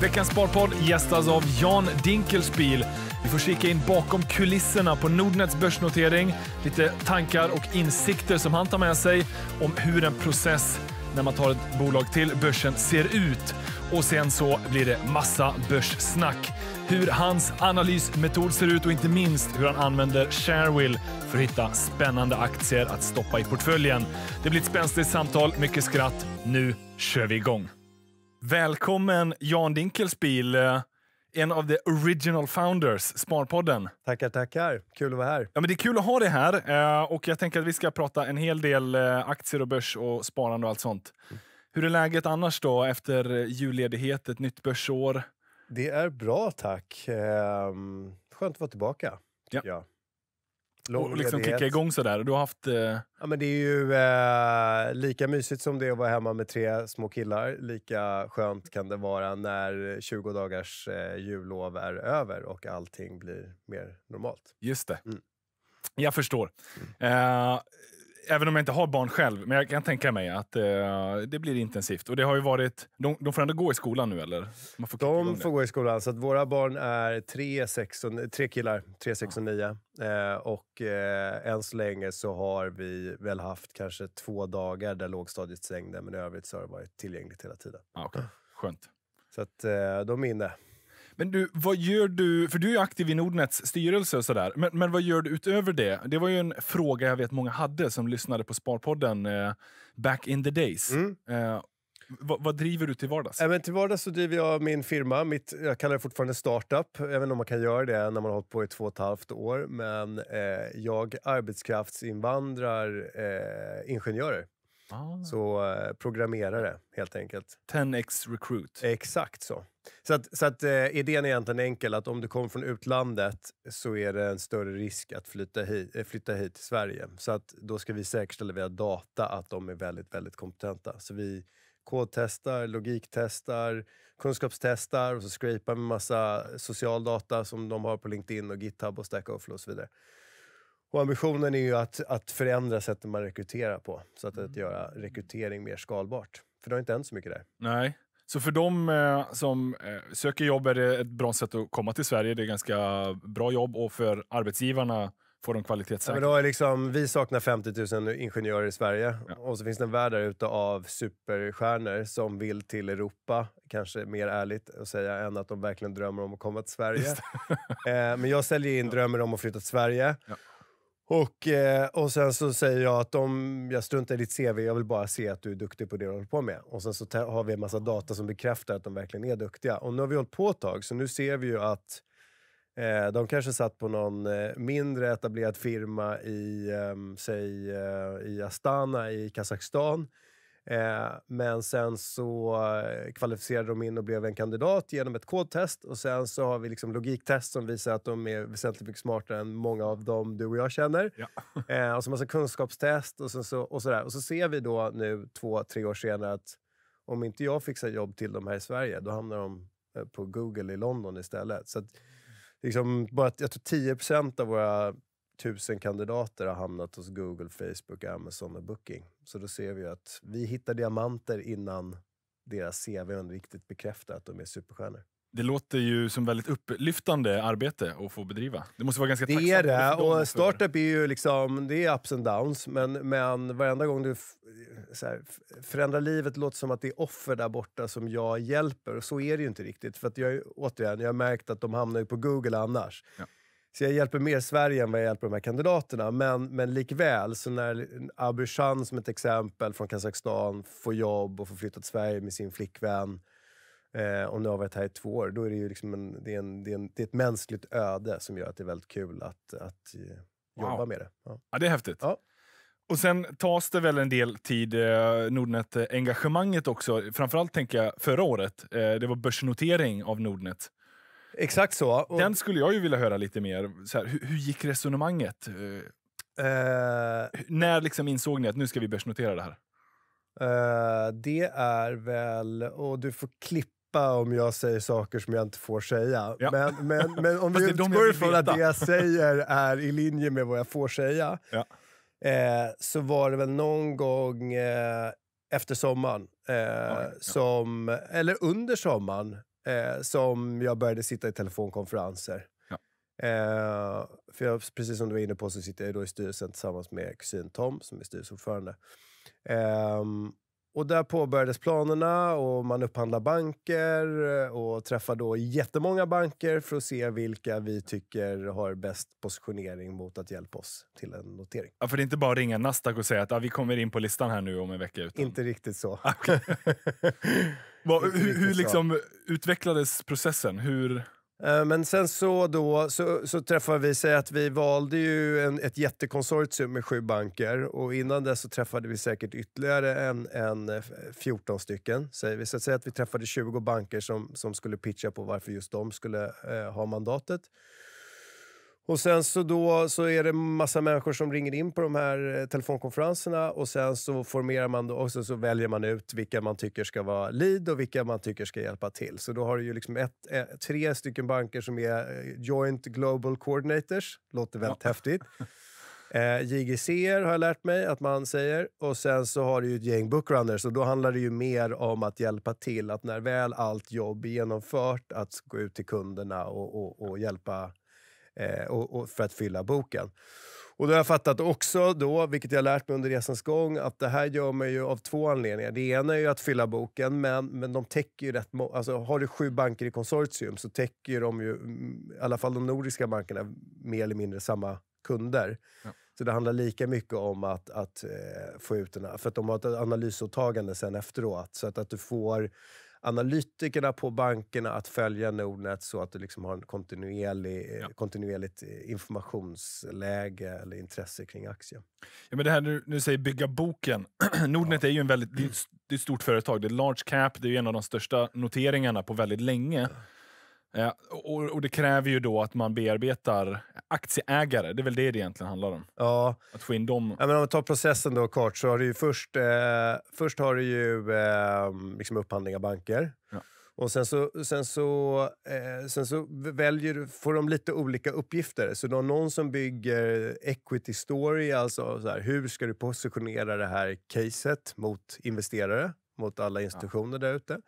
Veckans Sparpodd gästas av Jan Dinkelspiel. Vi får kika in bakom kulisserna på Nordnets börsnotering. Lite tankar och insikter som han tar med sig om hur en process när man tar ett bolag till börsen ser ut. Och sen så blir det massa börssnack. Hur hans analysmetod ser ut och inte minst hur han använder Sharewill för att hitta spännande aktier att stoppa i portföljen. Det blir ett spänstigt samtal, mycket skratt. Nu kör vi igång! Välkommen Jan Dinkelspiel, eh, en av the original founders, Sparpodden. Tackar, tackar. Kul att vara här. Ja, men det är kul att ha dig här. Eh, och jag tänker att vi ska prata en hel del eh, aktier och börs och sparande och allt sånt. Hur är läget annars då efter julledighet, ett nytt börsår? Det är bra tack. Ehm, skönt att vara tillbaka. Ja. Jag och liksom kicka igång sådär. Du har haft... Eh... Ja, men det är ju eh, lika mysigt som det är att vara hemma med tre små killar. Lika skönt kan det vara när 20 dagars eh, jullov är över och allting blir mer normalt. Just det. Mm. Jag förstår. Mm. Eh, även om jag inte har barn själv, men jag kan tänka mig att eh, det blir intensivt. Och det har ju varit, de, de får ändå gå i skolan nu, eller? Man får de får gå i skolan. Så att våra barn är tre, sex och, tre killar, tre, sex och nio. Eh, och eh, än så länge så har vi väl haft kanske två dagar där lågstadiet stängde, men i övrigt så har det varit tillgängligt hela tiden. Ah, okay. Skönt. Så att eh, de är inne. Men du, vad gör du, för du är ju aktiv i Nordnets styrelse och sådär, men, men vad gör du utöver det? Det var ju en fråga jag vet många hade som lyssnade på Sparpodden eh, back in the days. Mm. Eh, vad, vad, driver du till vardags? Även till vardags så driver jag min firma. Mitt, jag kallar det fortfarande startup, även om man kan göra det när man har hållit på i två och ett halvt år. Men eh, jag arbetskraftsinvandrar eh, ingenjörer. Ah. Så eh, programmerare, helt enkelt. 10x recruit. Exakt så. Så, att, så att, eh, idén är egentligen enkel, att om du kommer från utlandet så är det en större risk att flytta hit, eh, flytta hit till Sverige. Så att då ska vi säkerställa via data att de är väldigt, väldigt kompetenta. Så vi kodtestar, logiktestar, kunskapstestar och så scrapar med massa social data som de har på LinkedIn och GitHub och Stack Overflow och så vidare. Och ambitionen är ju att, att förändra sättet man rekryterar på, så att, att mm. göra rekrytering mer skalbart. För det har inte hänt så mycket där. Nej. Så för de eh, som eh, söker jobb är det ett bra sätt att komma till Sverige. Det är ganska bra jobb och för arbetsgivarna får de kvalitetssäkring. Ja, men då liksom, vi saknar 50 000 ingenjörer i Sverige ja. och så finns det en värld där ute av superstjärnor som vill till Europa, kanske mer ärligt att säga, än att de verkligen drömmer om att komma till Sverige. eh, men jag säljer in drömmer om att flytta till Sverige. Ja. Och, eh, och sen så säger jag att de, jag struntar i ditt CV, jag vill bara se att du är duktig på det du håller på med. Och sen så har vi en massa data som bekräftar att de verkligen är duktiga. Och nu har vi hållit på ett tag, så nu ser vi ju att eh, de kanske satt på någon eh, mindre etablerad firma i, eh, säg eh, i Astana i Kazakstan Eh, men sen så eh, kvalificerade de in och blev en kandidat genom ett kodtest och sen så har vi liksom logiktest som visar att de är väsentligt mycket smartare än många av dem du och jag känner. Ja. Eh, och så massa kunskapstest och, så, och sådär. Och så ser vi då nu två, tre år senare att om inte jag fixar jobb till dem här i Sverige, då hamnar de eh, på Google i London istället. Så att, liksom, bara jag tror 10 av våra tusen kandidater har hamnat hos Google, Facebook, Amazon och Booking. Så då ser vi att vi hittar diamanter innan deras CV riktigt bekräftar att de är superstjärnor. Det låter ju som väldigt upplyftande arbete att få bedriva. Det måste vara ganska Det är det, och startup är ju liksom, det är ups and downs. Men, men varenda gång du så här, förändrar livet låter som att det är offer där borta som jag hjälper. Och så är det ju inte riktigt. För att jag, återigen, jag har märkt att de hamnar ju på Google annars. Ja. Så jag hjälper mer Sverige än vad jag hjälper de här kandidaterna. Men, men likväl, så när Abushan som ett exempel från Kazakstan får jobb och får flytta till Sverige med sin flickvän eh, och nu har varit här i två år, då är det ju liksom en, det är en, det är en, det är ett mänskligt öde som gör att det är väldigt kul att, att eh, jobba wow. med det. Ja. ja. det är häftigt. Ja. Och sen tas det väl en del tid, eh, Nordnet-engagemanget också. Framförallt tänker jag förra året, eh, det var börsnotering av Nordnet. Exakt så. Och... Den skulle jag ju vilja höra lite mer. Så här, hur, hur, gick resonemanget? Uh... När liksom insåg ni att nu ska vi börsnotera det här? Uh, det är väl... Och du får klippa om jag säger saker som jag inte får säga. Ja. Men, men, men om vi utgår ifrån att det jag säger är i linje med vad jag får säga ja. uh, så var det väl någon gång uh, efter sommaren, okay, ja. som, eller under sommaren eh, som jag började sitta i telefonkonferenser. Ja. Eh, för jag, precis som du var inne på så sitter jag då i styrelsen tillsammans med kusin Tom som är styrelseordförande. Um, och där påbörjades planerna och man upphandlar banker eh, och träffar då jättemånga banker för att se vilka vi tycker har bäst positionering mot att hjälpa oss till en notering. Ja, för det är inte bara att ringa Nasdaq och säga att ah, vi kommer in på listan här nu om en vecka. Utan... Inte riktigt så. Ah, okay. hur, hur liksom utvecklades processen? Hur... Eh, men sen så, då, så, så träffade vi, sig att vi valde ju en, ett jättekonsortium med sju banker och innan det så träffade vi säkert ytterligare en, en 14 eh, stycken. Säger vi. Så att säga att vi träffade 20 banker som, som skulle pitcha på varför just de skulle eh, ha mandatet. Och sen så, då, så är det massa människor som ringer in på de här eh, telefonkonferenserna och sen så formerar man då, och sen så väljer man ut vilka man tycker ska vara lead och vilka man tycker ska hjälpa till. Så då har du ju liksom ett, ett eh, tre stycken banker som är eh, Joint Global Coordinators. Låter väldigt ja. häftigt. Eh, JGC har jag lärt mig att man säger. Och sen så har du ju ett gäng bookrunners och då handlar det ju mer om att hjälpa till att när väl allt jobb är genomfört att gå ut till kunderna och, och, och hjälpa eh, och, och, för att fylla boken. Och då har jag fattat också, då, vilket jag lärt mig under resans gång, att det här gör man ju av två anledningar. Det ena är att fylla boken, men, men de täcker ju rätt alltså, Har du sju banker i konsortium så täcker de ju, mm, i alla fall de nordiska bankerna, mer eller mindre samma kunder. Ja. Så det handlar lika mycket om att, att eh, få ut den här, för att de har ett analysåtagande sen efteråt. Så att, att du får analytikerna på bankerna att följa Nordnet så att du liksom har en kontinuerlig, eh, ja. kontinuerligt eh, informationsläge eller intresse kring aktien. Ja, men det här nu, nu säger bygga boken. Nordnet ja. är ju en väldigt, det är ett stort företag. Det är large cap, det är en av de största noteringarna på väldigt länge. Eh, och, och, det kräver ju då att man bearbetar aktieägare. Det är väl det det egentligen handlar om? Ja. Att få in dem. Ja, men om vi tar processen då kort, så har du ju först, eh, först har du ju eh, liksom upphandling av banker. Ja. Och sen så, sen så, eh, sen så väljer, får de lite olika uppgifter. Så de har någon som bygger equity story, alltså så här, hur ska du positionera det här caset mot investerare, mot alla institutioner ja. där ute.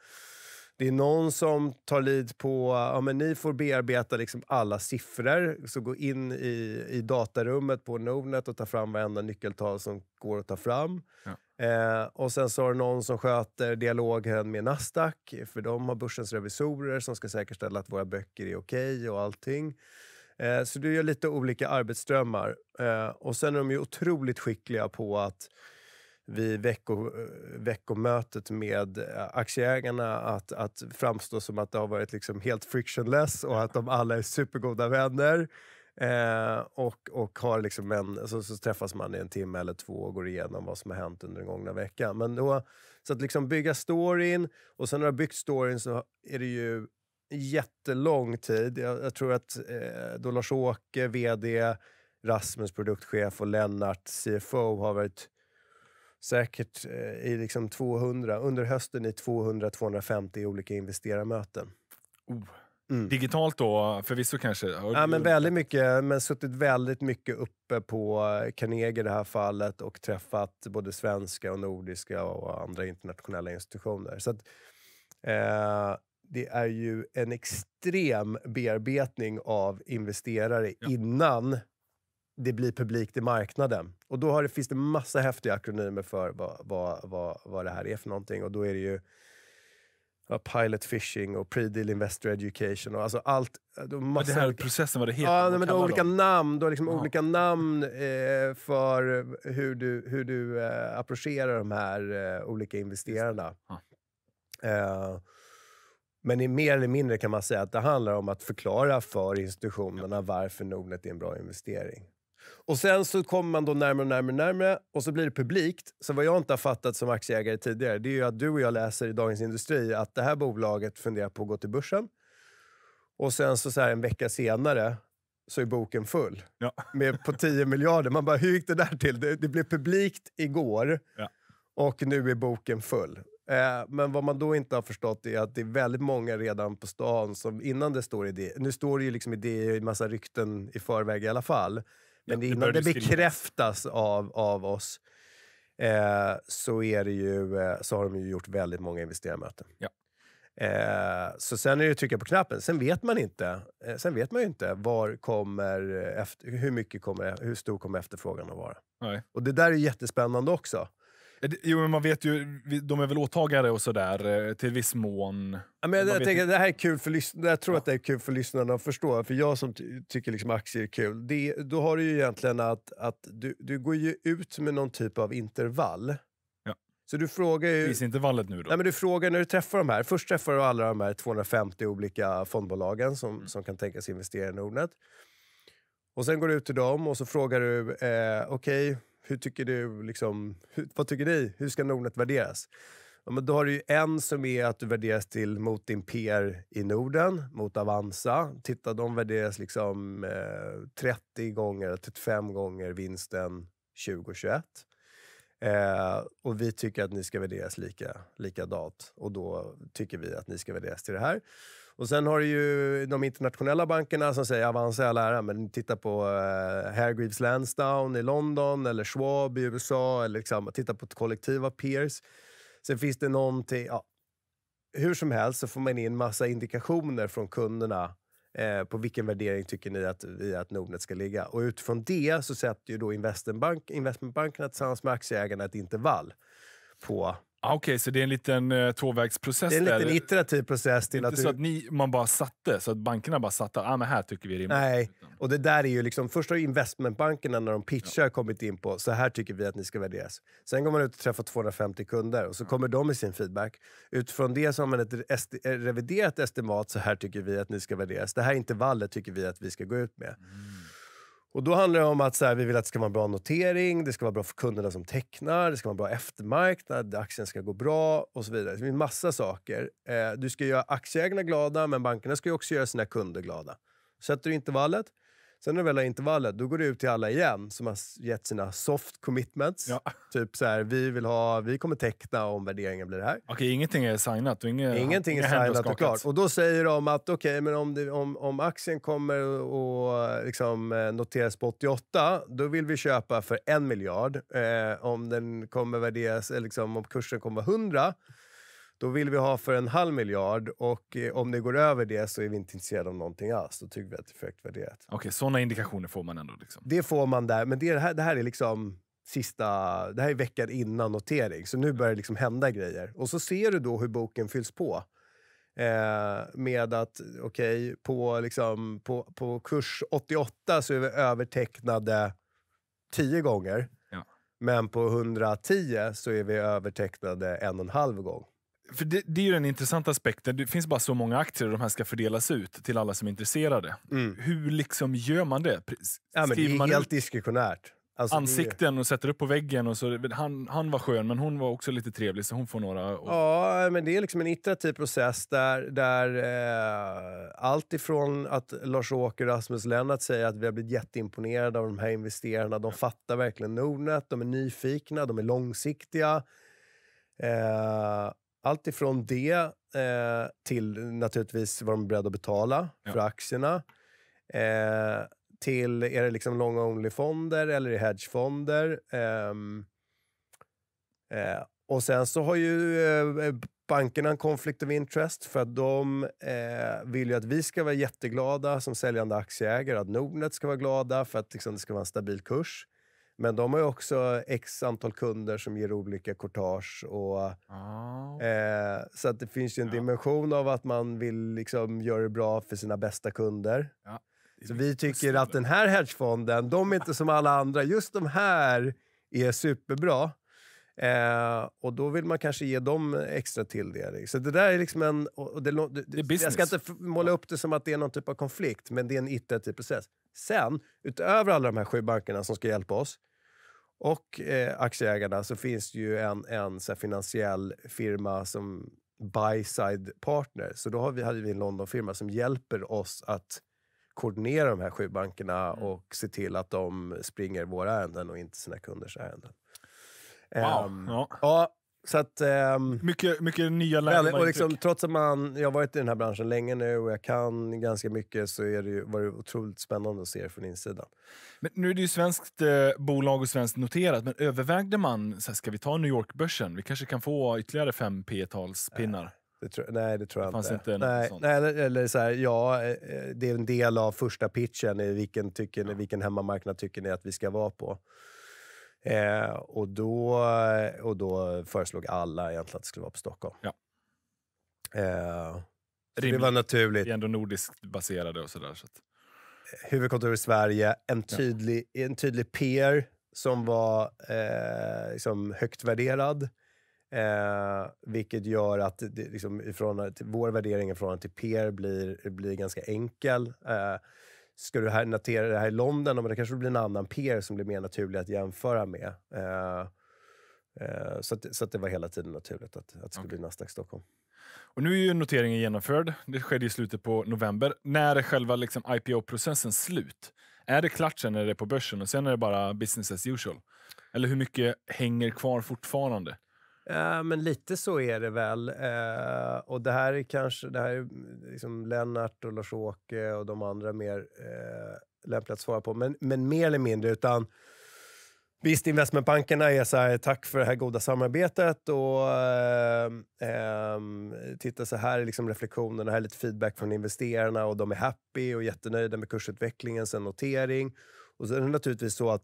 Det är någon som tar lid på, ja men ni får bearbeta liksom alla siffror, så gå in i, i datarummet på Nordnet och ta fram varenda nyckeltal som går att ta fram. Ja. Eh, och sen så har du någon som sköter dialogen med Nasdaq, för de har börsens revisorer som ska säkerställa att våra böcker är okej okay och allting. Eh, så du gör lite olika arbetsströmmar. Eh, och sen är de ju otroligt skickliga på att vid vecko, veckomötet med eh, aktieägarna att, att framstå som att det har varit liksom helt frictionless och att de alla är supergoda vänner. Eh, och, och har liksom en, så, så, träffas man i en timme eller två och går igenom vad som har hänt under den gångna veckan. Men då, så att liksom bygga storyn, och sen när du har byggt storyn så är det ju jättelång tid. Jag, jag tror att eh, då Lars-Åke, VD, Rasmus, produktchef och Lennart, CFO, har varit säkert eh, i liksom 200, under hösten i 200-250 olika investerarmöten. Oh. Mm. Digitalt då, förvisso kanske? Ja, men väldigt mycket, men suttit väldigt mycket uppe på Carnegie i det här fallet och träffat både svenska och nordiska och andra internationella institutioner. Så att, eh, det är ju en extrem bearbetning av investerare ja. innan det blir publikt i marknaden. Och då har det, finns det massa häftiga akronymer för vad, vad, vad, vad det här är för någonting. Och då är det ju ja, Pilot Fishing och Pre-Deal Investor Education och alltså allt. Eh, massa, det här processen, vad det heter? Ja, nej, men du har olika dem. namn, du har liksom Aha. olika namn eh, för hur du, hur du eh, approcherar de här eh, olika investerarna. Eh, men i mer eller mindre kan man säga att det handlar om att förklara för institutionerna varför Nordnet är en bra investering. Och sen så kommer man då närmare och närmare, närmare och så blir det publikt. Så vad jag inte har fattat som aktieägare tidigare, det är att du och jag läser i Dagens Industri att det här bolaget funderar på att gå till börsen. Och sen så, så en vecka senare så är boken full ja. med, på 10 miljarder. Man bara, hur gick det där till? Det, det blev publikt igår ja. och nu är boken full. Eh, men vad man då inte har förstått är att det är väldigt många redan på stan som innan det står i det, nu står det ju liksom i det i massa rykten i förväg i alla fall, men det, innan det bekräftas av, av oss eh, så, är det ju, eh, så har de ju gjort väldigt många investerarmöten. Ja. Eh, så sen är det ju att trycka på knappen. Sen vet man inte, eh, sen vet man inte var kommer eh, efter, hur, mycket kommer, hur stor kommer efterfrågan att vara. Nej. Och Det där är jättespännande också. Jo, men man vet ju, de är väl åtagare och sådär eh, till viss mån. men jag, tänker, det här är kul för Jag tror ja. att det är kul för lyssnarna att förstå. För jag som tycker liksom aktier är kul, det, då har du ju egentligen att, att du, du går ju ut med någon typ av intervall. Ja. Så du frågar ju... Prisintervallet nu då? Nej, men du frågar när du träffar de här. Först träffar du alla de här 250 olika fondbolagen som, mm. som kan tänkas investera i Nordnet. Och sen går du ut till dem och så frågar du, eh, okej, okay, hur tycker du, liksom, hur, vad tycker ni? Hur ska Nordnet värderas? Ja, men då har du ju en som är att du värderas till mot din PR i Norden, mot Avanza. Titta, de värderas liksom eh, 30 gånger, 35 gånger vinsten 2021. Eh, och vi tycker att ni ska värderas lika, likadant och då tycker vi att ni ska värderas till det här. Och sen har du ju de internationella bankerna som säger Avanza i all men titta på eh, Hargreaves Lansdowne i London eller Schwab i USA. Eller liksom, titta på kollektiva peers. Sen finns det någonting... Ja, hur som helst så får man in massa indikationer från kunderna eh, på vilken värdering tycker ni att, att Nordnet ska ligga. Och utifrån det så sätter ju då investmentbank, investmentbankerna tillsammans med aktieägarna ett intervall på Ah, Okej, okay, så det är en liten eh, tvåvägsprocess? Det är en liten iterativ process. Till inte att så att ni, man bara satte, så att bankerna bara satte ah, men här tycker vi är rimligt. Nej, och det där är ju liksom, först har investmentbankerna när de pitchar ja. kommit in på så här tycker vi att ni ska värderas. Sen går man ut och träffar 250 kunder och så ja. kommer de med sin feedback. Utifrån det så har man ett eh, reviderat estimat, så här tycker vi att ni ska värderas. Det här intervallet tycker vi att vi ska gå ut med. Mm. Och då handlar det om att så här, vi vill att det ska vara bra notering, det ska vara bra för kunderna som tecknar, det ska vara bra eftermarknad, aktien ska gå bra och så vidare. Det finns massa saker. Eh, du ska göra aktieägarna glada, men bankerna ska också göra sina kunder glada. Sätter du intervallet, Sen när du väl har intervallet, då går det ut till alla igen som har gett sina soft commitments. Ja. Typ så här, vi, vill ha, vi kommer teckna om värderingen blir det här. Okej, ingenting är signat? Inget, ingenting är signat och, och klart. Och då säger de att okej, okay, om, om, om aktien kommer och liksom, eh, noteras på 88, då vill vi köpa för en miljard. Eh, om den kommer värderas, eh, liksom, om kursen kommer vara 100, då vill vi ha för en halv miljard och eh, om det går över det så är vi inte intresserade av någonting alls. Då tycker vi att det är för högt värderat. Okej, sådana indikationer får man ändå? Liksom. Det får man där, men det, det, här, det här är liksom sista, det här är veckan innan notering. Så nu börjar det liksom hända grejer. Och så ser du då hur boken fylls på. Eh, med att, okej, okay, på, liksom, på, på kurs 88 så är vi övertecknade 10 gånger. Ja. Men på 110 så är vi övertecknade en och en halv gång för det, det, är ju den intressanta aspekten. Det finns bara så många aktier och de här ska fördelas ut till alla som är intresserade. Mm. Hur liksom gör man det? Ja, men det är man helt diskretionärt. Alltså, ansikten och sätter upp på väggen. Och så, han, han var skön, men hon var också lite trevlig, så hon får några. Och... Ja, men det är liksom en iterativ process där, där eh, allt ifrån att Lars-Åke och Rasmus Lennart säger att vi har blivit jätteimponerade av de här investerarna. De fattar verkligen Nordnet, de är nyfikna, de är långsiktiga. Eh, allt ifrån det eh, till naturligtvis vad de är beredda att betala ja. för aktierna. Eh, till, är det liksom long only-fonder eller är hedgefonder? Ehm, eh, och sen så har ju eh, bankerna en conflict of interest för att de eh, vill ju att vi ska vara jätteglada som säljande aktieägare, att Nordnet ska vara glada för att liksom, det ska vara en stabil kurs. Men de har också x antal kunder som ger olika courtage. Och, oh. eh, så att det finns ju en dimension av att man vill liksom göra det bra för sina bästa kunder. Ja. Så vi tycker att den här hedgefonden, de är inte som alla andra. Just de här är superbra. Eh, och då vill man kanske ge dem extra tilldelning. Så det där är liksom en... Och det, det, det jag ska inte måla upp det som att det är någon typ av konflikt, men det är en iterativ process. Sen, utöver alla de här sju bankerna som ska hjälpa oss, och eh, aktieägarna så finns det ju en, en så finansiell firma som buy-side partner. Så då har vi, hade vi en Londonfirma som hjälper oss att koordinera de här sju bankerna mm. och se till att de springer våra ärenden och inte sina kunders ärenden. Wow. Um, ja. ja. Så att, um, mycket, mycket nya lärdomar. Och liksom, typ. trots att man, jag har varit i den här branschen länge nu och jag kan ganska mycket så är det ju, var det otroligt spännande att se det från insidan. Men nu är det ju svenskt eh, bolag och svenskt noterat, men övervägde man så här, ska vi ta New York-börsen? Vi kanske kan få ytterligare fem P-talspinnar? Äh. Det tror, nej, det tror jag det fanns inte. inte nej, nej, eller, eller så här, ja, eh, eh, det är en del av första pitchen. I vilken, tycker ni, vilken hemmamarknad tycker ni att vi ska vara på? Eh, och, då, och då föreslog alla egentligen att det skulle vara på Stockholm. Ja. Eh, det var naturligt. Vi är ändå nordiskt baserade och sådär. Så att... Huvudkontor i Sverige, en tydlig, ja. en tydlig PR som var eh, liksom högt värderad. Eh, vilket gör att det, liksom, ifrån, vår värdering i förhållande till peer blir, blir ganska enkel. Eh, Ska du här notera det här i London, men det kanske blir en annan peer som blir mer naturlig att jämföra med. Eh, eh, så, att, så att det var hela tiden naturligt att, att det skulle okay. bli Nasdaq Stockholm. Och nu är ju noteringen genomförd. Det skedde i slutet på november. När är själva liksom IPO-processen slut? Är det klart sen när det är på börsen och sen är det bara business as usual? Eller hur mycket hänger kvar fortfarande? Eh, men lite så är det väl. Eh, och det här är kanske det här är liksom Lennart och Lars-Åke och de andra mer eh, lämpliga att svara på. Men, men mer eller mindre. utan Visst, investmentbankerna är så här, tack för det här goda samarbetet och eh, eh, titta så här är liksom reflektionen, här är lite feedback från investerarna och de är happy och jättenöjda med kursutvecklingen sen notering. Och sen är det naturligtvis så att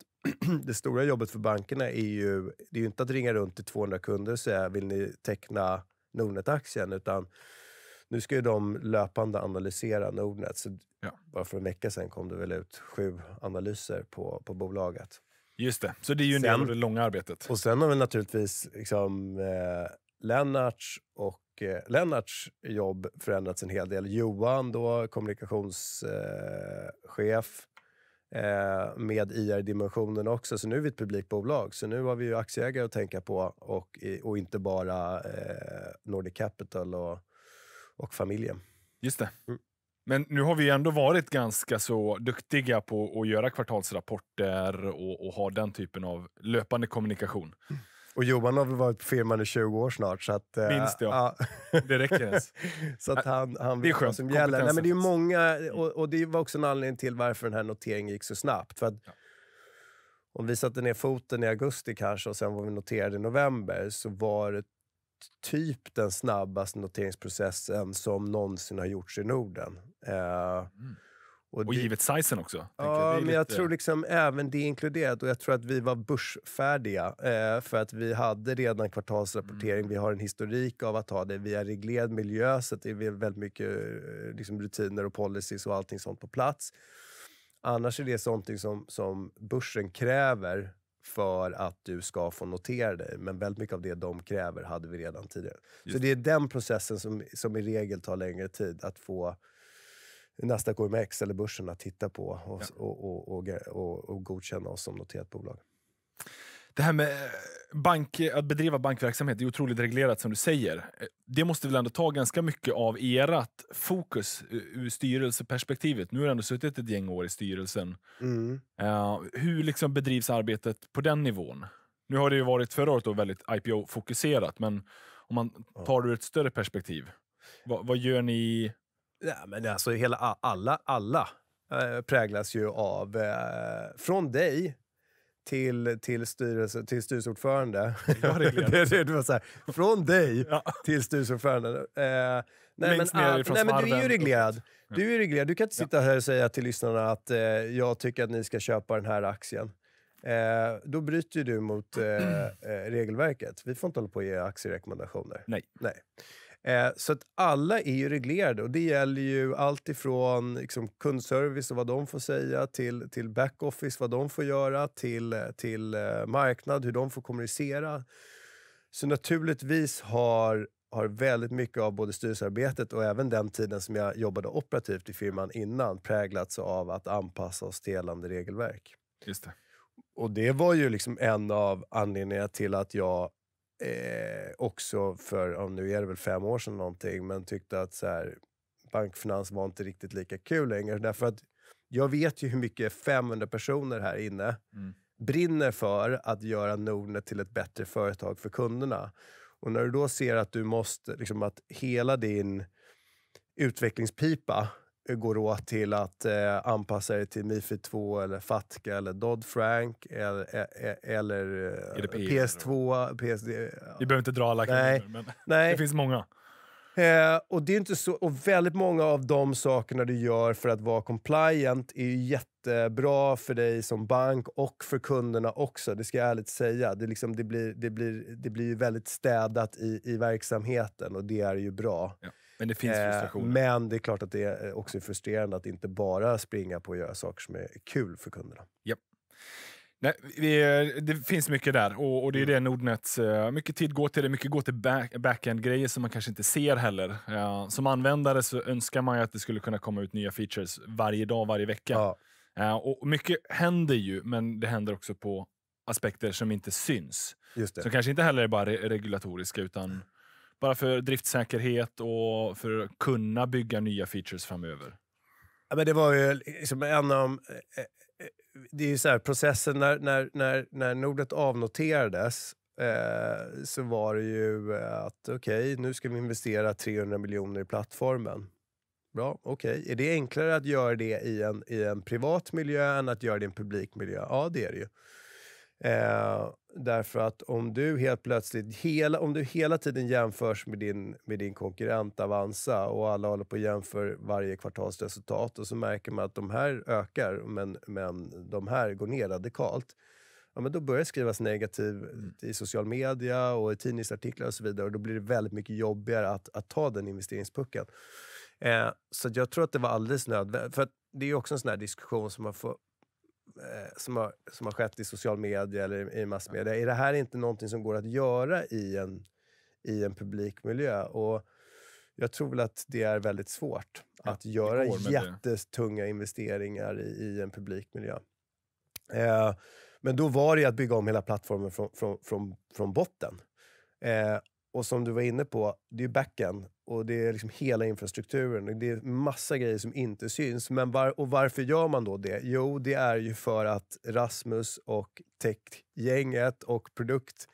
det stora jobbet för bankerna är ju, det är ju inte att ringa runt till 200 kunder och säga vill ni teckna Nordnet-aktien, utan nu ska ju de löpande analysera Nordnet. Så ja. Bara för en vecka sedan kom det väl ut sju analyser på, på bolaget. Just det, så det är ju en del av det långa arbetet. Och sen har vi naturligtvis liksom, eh, Lennarts och eh, Lennarts jobb förändrats en hel del. Johan, då, kommunikationschef, eh, med IR-dimensionen också. Så nu är vi ett publikbolag, så nu har vi ju aktieägare att tänka på och, och inte bara eh, Nordic Capital och, och familjen. Just det. Mm. Men nu har vi ändå varit ganska så duktiga på att göra kvartalsrapporter och, och ha den typen av löpande kommunikation. Mm. Och Johan har väl varit på firman i 20 år snart. Så att, eh, Minst ja. det räcker ens. så att han, han det är skönt. Som gäller. Nej, men det är många, och, och, det var också en anledning till varför den här noteringen gick så snabbt. För att, ja. Om vi satte ner foten i augusti kanske och sen var vi noterade i november så var det typ den snabbaste noteringsprocessen som någonsin har gjorts i Norden. Eh, mm. Och, och givet sizen också. Ja, men jag tror liksom även det inkluderat. Och jag tror att vi var börsfärdiga. Eh, för att vi hade redan kvartalsrapportering. Mm. Vi har en historik av att ha det. Vi har reglerad miljö, så det är väldigt mycket eh, liksom, rutiner och policies och allting sånt på plats. Annars är det sånt som, som börsen kräver för att du ska få notera dig. Men väldigt mycket av det de kräver hade vi redan tidigare. Just. Så det är den processen som, som i regel tar längre tid. Att få Nasdaq OMX eller börsen att titta på och, ja. och, och, och, och, godkänna oss som noterat bolag. Det här med eh, bank, att bedriva bankverksamhet är otroligt reglerat som du säger. Eh, det måste väl ändå ta ganska mycket av ert fokus eh, ur styrelseperspektivet. Nu har du ändå suttit ett gäng år i styrelsen. Mm. Uh, hur liksom bedrivs arbetet på den nivån? Nu har det ju varit förra året då väldigt IPO-fokuserat, men om man tar det ur ett större perspektiv. Vad, vad gör ni Ja, men alltså hela, alla, alla eh, präglas ju av, eh, från dig till, till, styrelse, till styrelseordförande. det, det, det var så här, från dig ja. till styrelseordförande. Eh, nej, Längst men, all, nej, men du är ju reglerad. Du är reglerad. Du kan inte sitta ja. här och säga till lyssnarna att eh, jag tycker att ni ska köpa den här aktien. Eh, då bryter du mot eh, regelverket. Vi får inte hålla på och ge aktierekommendationer. Nej. nej. Eh, så att alla är ju reglerade och det gäller ju allt ifrån liksom, kundservice och vad de får säga till, till backoffice, vad de får göra, till, till eh, marknad, hur de får kommunicera. Så naturligtvis har, har väldigt mycket av både styrelsearbetet och även den tiden som jag jobbade operativt i firman innan präglats av att anpassa oss till gällande regelverk. Just det. Och det var ju liksom en av anledningarna till att jag eh, också för, ja, nu är det väl fem år sedan någonting, men tyckte att så här, bankfinans var inte riktigt lika kul längre. Därför att jag vet ju hur mycket 500 personer här inne mm. brinner för att göra Nordnet till ett bättre företag för kunderna. Och när du då ser att du måste, liksom att hela din utvecklingspipa går åt till att eh, anpassa dig till Mifid 2 eller FATCA eller Dodd-Frank eller, eh, eh, eller, eller PS2. Eller? PS... Vi behöver inte dra alla Nej. men Nej. det finns många. Eh, och, det är inte så, och väldigt många av de sakerna du gör för att vara compliant är ju jättebra för dig som bank och för kunderna också, det ska jag ärligt säga. Det, liksom, det blir, det blir, det blir väldigt städat i, i verksamheten och det är ju bra. Ja. Men det finns eh, frustrationer. Men det är klart att det är eh, också är frustrerande att inte bara springa på och göra saker som är kul för kunderna. Yep. Nej, eh, det finns mycket där och, det är mm. det Nordnet, mycket tid går till det, mycket går till backend-grejer som man kanske inte ser heller. Som användare så önskar man ju att det skulle kunna komma ut nya features varje dag, varje vecka. Ja. Och mycket händer ju, men det händer också på aspekter som inte syns. Som kanske inte heller är bara regulatoriska utan bara för driftsäkerhet och för att kunna bygga nya features framöver. Ja, men det var ju liksom en av... Eh, eh, det är ju så här, processen när, när, när, när Nordet avnoterades eh, så var det ju eh, att okej, okay, nu ska vi investera 300 miljoner i plattformen. Bra, okej. Okay. Är det enklare att göra det i en, i en privat miljö än att göra det i en publik miljö? Ja, det är det ju. Eh, därför att om du helt plötsligt hela, om du hela tiden jämförs med din, med din konkurrent Avanza och alla håller på och jämför varje kvartalsresultat och så märker man att de här ökar men, men de här går ner radikalt. Ja, men då börjar det skrivas negativ mm. i social media och i tidningsartiklar och så vidare och då blir det väldigt mycket jobbigare att, att ta den investeringspucken. Eh, så jag tror att det var alldeles nödvändigt. För det är också en sån diskussion som man får Eh, som har, som har skett i social media eller i massmedia. Är det här inte någonting som går att göra i en, i en publikmiljö? Och jag tror väl att det är väldigt svårt att göra jättetunga investeringar i, i en publikmiljö. Eh, men då var det att bygga om hela plattformen från, från, från, från botten. Eh, och som du var inne på, det är backen och det är liksom hela infrastrukturen. Det är massa grejer som inte syns. Men var, och varför gör man då det? Jo, det är ju för att Rasmus och techgänget och produkt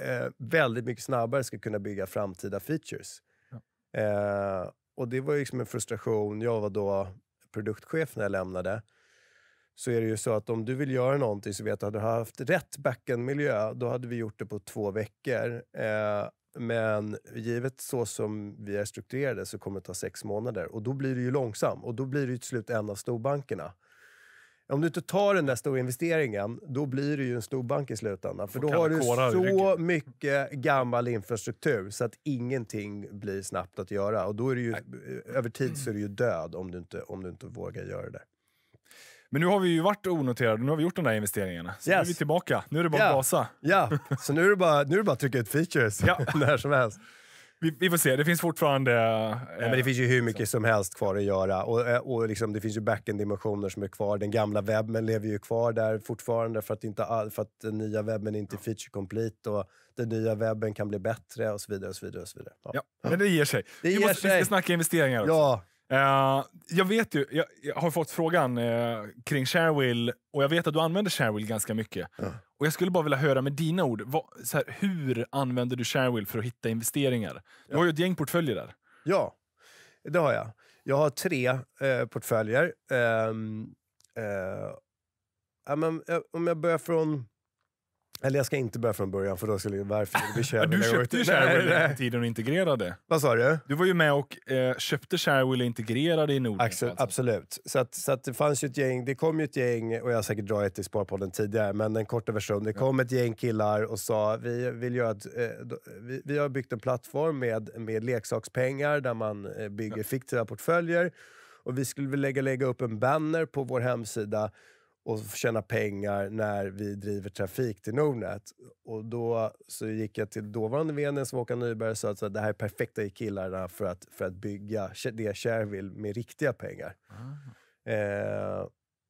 eh, väldigt mycket snabbare ska kunna bygga framtida features. Ja. Eh, och det var liksom en frustration. Jag var då produktchef när jag lämnade så är det ju så att om du vill göra någonting så vet du att hade haft rätt backend-miljö, då hade vi gjort det på två veckor. Eh, men givet så som vi är strukturerade så kommer det ta sex månader och då blir du ju långsam och då blir du till slut en av storbankerna. Om du inte tar den där stora investeringen, då blir du ju en storbank i slutändan. För då har du så mycket gammal infrastruktur så att ingenting blir snabbt att göra. Och då är det ju, Nej. Eh, över tid så är du ju död om du, inte, om du inte vågar göra det. Men nu har vi ju varit onoterade, nu har vi gjort de där investeringarna. Så yes. nu är vi tillbaka. Nu är det bara att gasa. Ja, så nu är det bara, nu är bara att trycka ut features ja. när som helst. Vi, vi, får se, det finns fortfarande... Eh, ja, men det finns ju hur mycket så. som helst kvar att göra. Och, eh, och liksom, det finns ju backend-dimensioner som är kvar. Den gamla webben lever ju kvar där fortfarande för att, inte all, för att den nya webben inte är feature complete. Och den nya webben kan bli bättre och så vidare. och så vidare, och så vidare. Ja. ja men det ger sig. Det vi ger måste, sig. Vi ska snacka investeringar också. Ja, Uh, jag vet ju, jag, jag har fått frågan uh, kring Sharewill och jag vet att du använder Sharewill ganska mycket. Ja. Och Jag skulle bara vilja höra med dina ord, vad, här, hur använder du Sharewill för att hitta investeringar? Du ja. har ju ett gäng portföljer där. Ja, det har jag. Jag har tre eh, portföljer. Um, eh, ja, men, eh, om jag börjar från eller jag ska inte börja från början för då skulle jag, varför det bli du köpte ju Shareville tiden och integrerade. Vad sa du? Du var ju med och eh, köpte Shareville och integrerade i Norden. Axel, alltså. Absolut. Så, att, så att det fanns ju ett gäng, det kom ju ett gäng, och jag har säkert dragit i Sparpodden tidigare, men en korta version. Det kom ett gäng killar och sa vi vill göra ett, eh, vi, vi har byggt en plattform med, med leksakspengar där man eh, bygger fiktiva portföljer och vi skulle vilja lägga, lägga upp en banner på vår hemsida och tjäna pengar när vi driver trafik till Nordnet. Och då så gick jag till dåvarande vdn Håkan Nyberg och sa att det här är perfekta killarna för att, för att bygga det Shareville med riktiga pengar. Ah. Eh,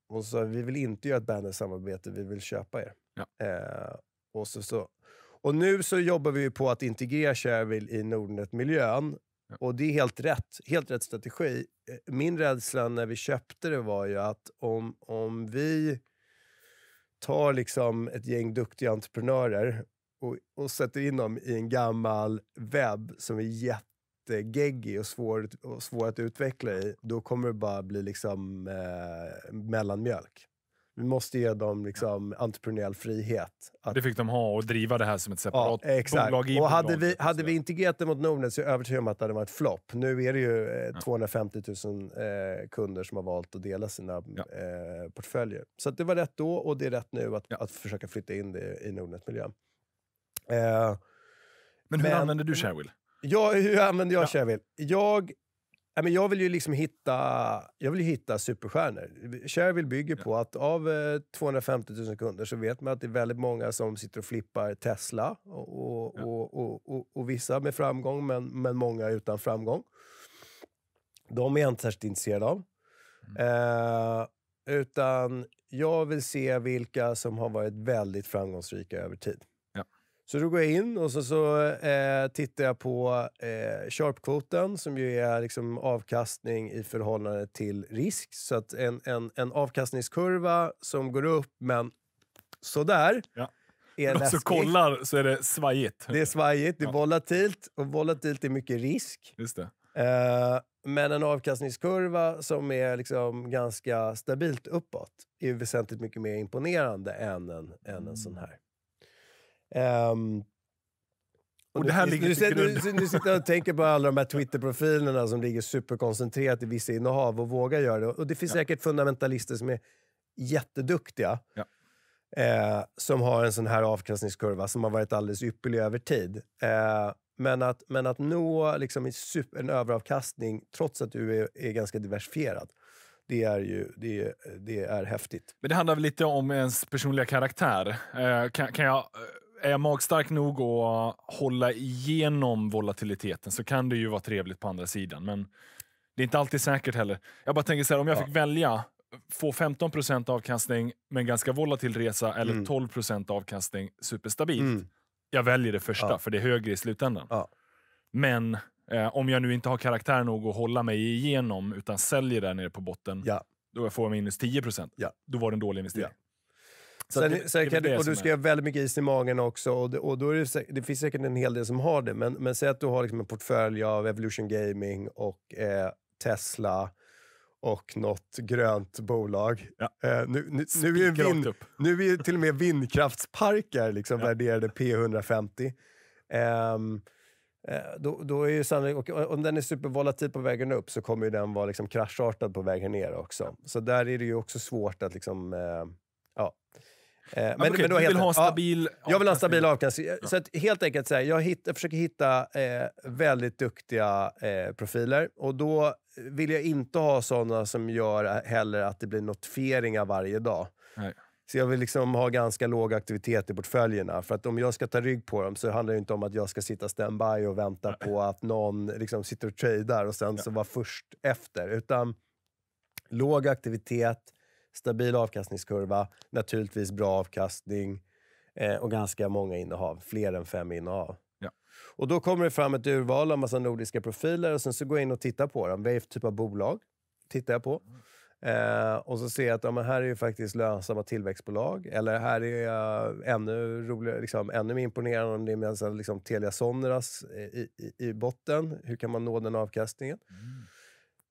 och så vi vill inte göra ett bandit-samarbete, vi vill köpa er. Ja. Eh, och, så, så, och nu så jobbar vi på att integrera Shareville i Nordnet-miljön och det är helt rätt, helt rätt strategi. Eh, min rädsla när vi köpte det var ju att om, om vi tar liksom ett gäng duktiga entreprenörer och, och sätter in dem i en gammal webb som är jättegeggig och svår, och svår att utveckla i, då kommer det bara bli liksom eh, mellanmjölk vi måste ge dem liksom entreprenöriell frihet. Att, det fick de ha och driva det här som ett separat ja, exakt. bolag. I och hade, vi, hade vi integrerat det mot Nordnet så är jag övertygad om att det hade varit flopp. Nu är det ju eh, 250 000 eh, kunder som har valt att dela sina ja. eh, portföljer. Så det var rätt då och det är rätt nu att, ja. att försöka flytta in det i Nordnet-miljön. men hur eh, men, använder du Sharewill? Ja, hur använder jag ja. Shareville? Jag men jag vill ju liksom hitta, jag vill hitta superstjärnor. Shareville bygger på att av 250 eh, 000 kunder så vet man att det är väldigt många som sitter och flippar Tesla. Och, och, och, och, vissa med framgång, men, men många utan framgång. De är jag inte särskilt intresserad av. Mm. Eh, utan jag vill se vilka som har varit väldigt framgångsrika över tid. Så då går jag in och så, så eh, tittar jag på eh, sharp som ju är liksom avkastning i förhållande till risk. Så att en, en, en avkastningskurva som går upp, men sådär. Ja. Är De som kollar så är det svajigt. Det är svajigt, det är ja. volatilt och volatilt är mycket risk. Just det. Eh, men en avkastningskurva som är liksom ganska stabilt uppåt är väsentligt mycket mer imponerande än en, än en sån här. Um, och det här nu, ligger nu, nu, nu sitter jag och tänker på alla de här Twitter-profilerna som ligger superkoncentrerat i vissa innehav och vågar göra det. Och det finns ja. säkert fundamentalister som är jätteduktiga. Ja. Eh, som har en sån här avkastningskurva som har varit alldeles ypperlig över tid. Eh, men, att, men att nå liksom en, super, en överavkastning trots att du är, är ganska diversifierad, det är ju det det är häftigt. Men det handlar väl lite om ens personliga karaktär. Eh, kan, kan jag eh, är jag magstark nog att hålla igenom volatiliteten så kan det ju vara trevligt på andra sidan. Men det är inte alltid säkert heller. Jag bara tänker så här, om jag fick välja, få 15 avkastning men ganska volatil resa eller mm. 12 avkastning superstabilt. Mm. Jag väljer det första, ja. för det är högre i slutändan. Ja. Men eh, om jag nu inte har karaktär nog att hålla mig igenom utan säljer där nere på botten, då får jag minus 10 ja. Då var det en dålig investering. Sen, det, du, och du ska ha väldigt mycket is i magen också. Och det, och då är det, det finns säkert en hel del som har det, men, men säg att du har liksom en portfölj av Evolution Gaming och eh, Tesla och något grönt bolag. Ja. Eh, nu, nu, nu, är vind, nu är till och med vindkraftsparker liksom ja. värderade P150. Ehm, eh, då, då, är ju sannolikt, om den är supervolatil på vägen upp så kommer den vara liksom kraschartad på vägen ner också. Så där är det ju också svårt att liksom, eh, Eh, men, okay, men då du vill ha en stabil ja, Jag vill ha en stabil avkastning. Ja. Så helt enkelt, så här, jag hittar, försöker hitta eh, väldigt duktiga eh, profiler. Och då vill jag inte ha såna som gör heller att det blir notifieringar varje dag. Nej. Så jag vill liksom ha ganska låg aktivitet i portföljerna. För att om jag ska ta rygg på dem så handlar det inte om att jag ska sitta standby och vänta Nej. på att någon liksom sitter och tradar och sen ja. så vara först efter. Utan låg aktivitet, stabil avkastningskurva, naturligtvis bra avkastning eh, och ganska många innehav. Fler än fem innehav. Ja. Och då kommer det fram ett urval av massa nordiska profiler och sen så går jag in och tittar på dem. Vad är för typ av bolag? Tittar jag på. Eh, och så ser jag att ja, men här är ju faktiskt lönsamma tillväxtbolag. Eller här är jag ännu, roligare, liksom, ännu mer imponerande om det är med alltså, liksom, Telia Soneras eh, i, i, i, botten. Hur kan man nå den avkastningen? Mm.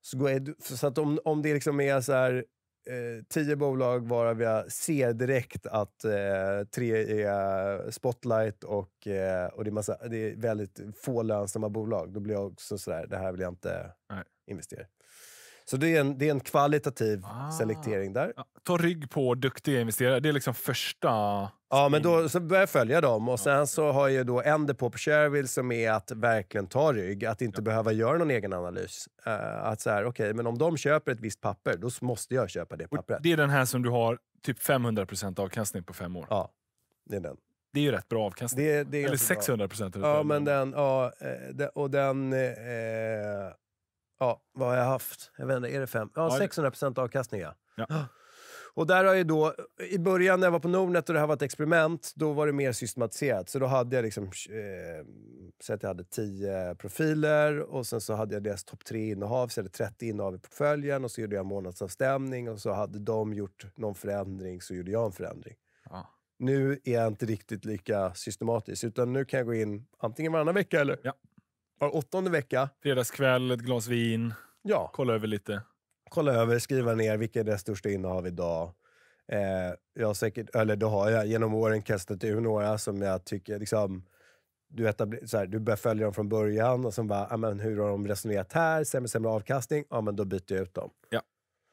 Så, jag, så, att om, om det liksom är så här, Eh, tio bolag varav jag ser direkt att eh, tre är spotlight och, eh, och det, är massa, det är väldigt få lönsamma bolag. Då blir jag också sådär, det här vill jag inte Nej. investera i. Så det är en, det är en kvalitativ ah. selektering där. Ta rygg på duktiga investerare. Det är liksom första... Ja, men då så börjar jag följa dem. Och Sen så har jag då en depå på Shareville som är att verkligen ta rygg. Att inte ja. behöva göra någon egen analys. Uh, att så här, okay, men om de köper ett visst papper, då måste jag köpa det pappret. Och det är den här som du har typ 500 avkastning på fem år? Ja, det är den. Det är ju rätt bra avkastning. Det, det Eller 600 procent. Ja, men den, ja, eh, och den... Eh, Ja, vad har jag haft? Jag vet inte, är det fem? Ja, 600% avkastning ja. ja. Och där har jag då, I början när jag var på Nordnet och det här var ett experiment, då var det mer systematiserat. Så då hade jag liksom, eh, så att jag hade 10 profiler och sen så hade jag deras topp 3 innehav, så jag hade 30 innehav i portföljen och så gjorde jag månadsavstämning och så hade de gjort någon förändring så gjorde jag en förändring. Ja. Nu är jag inte riktigt lika systematisk, utan nu kan jag gå in antingen varannan vecka eller ja var åttonde vecka. Fredagskväll, ett glas vin. Ja. Kolla över lite. Kolla över, skriva ner vilka är det största innehav idag. Eh, jag har säkert, eller det har jag genom åren kastat ur några som jag tycker liksom, du, så här, du börjar följa dem från början och sen bara, hur har de resonerat här? Sämre, sämre avkastning? Ja, men då byter jag ut dem. Ja.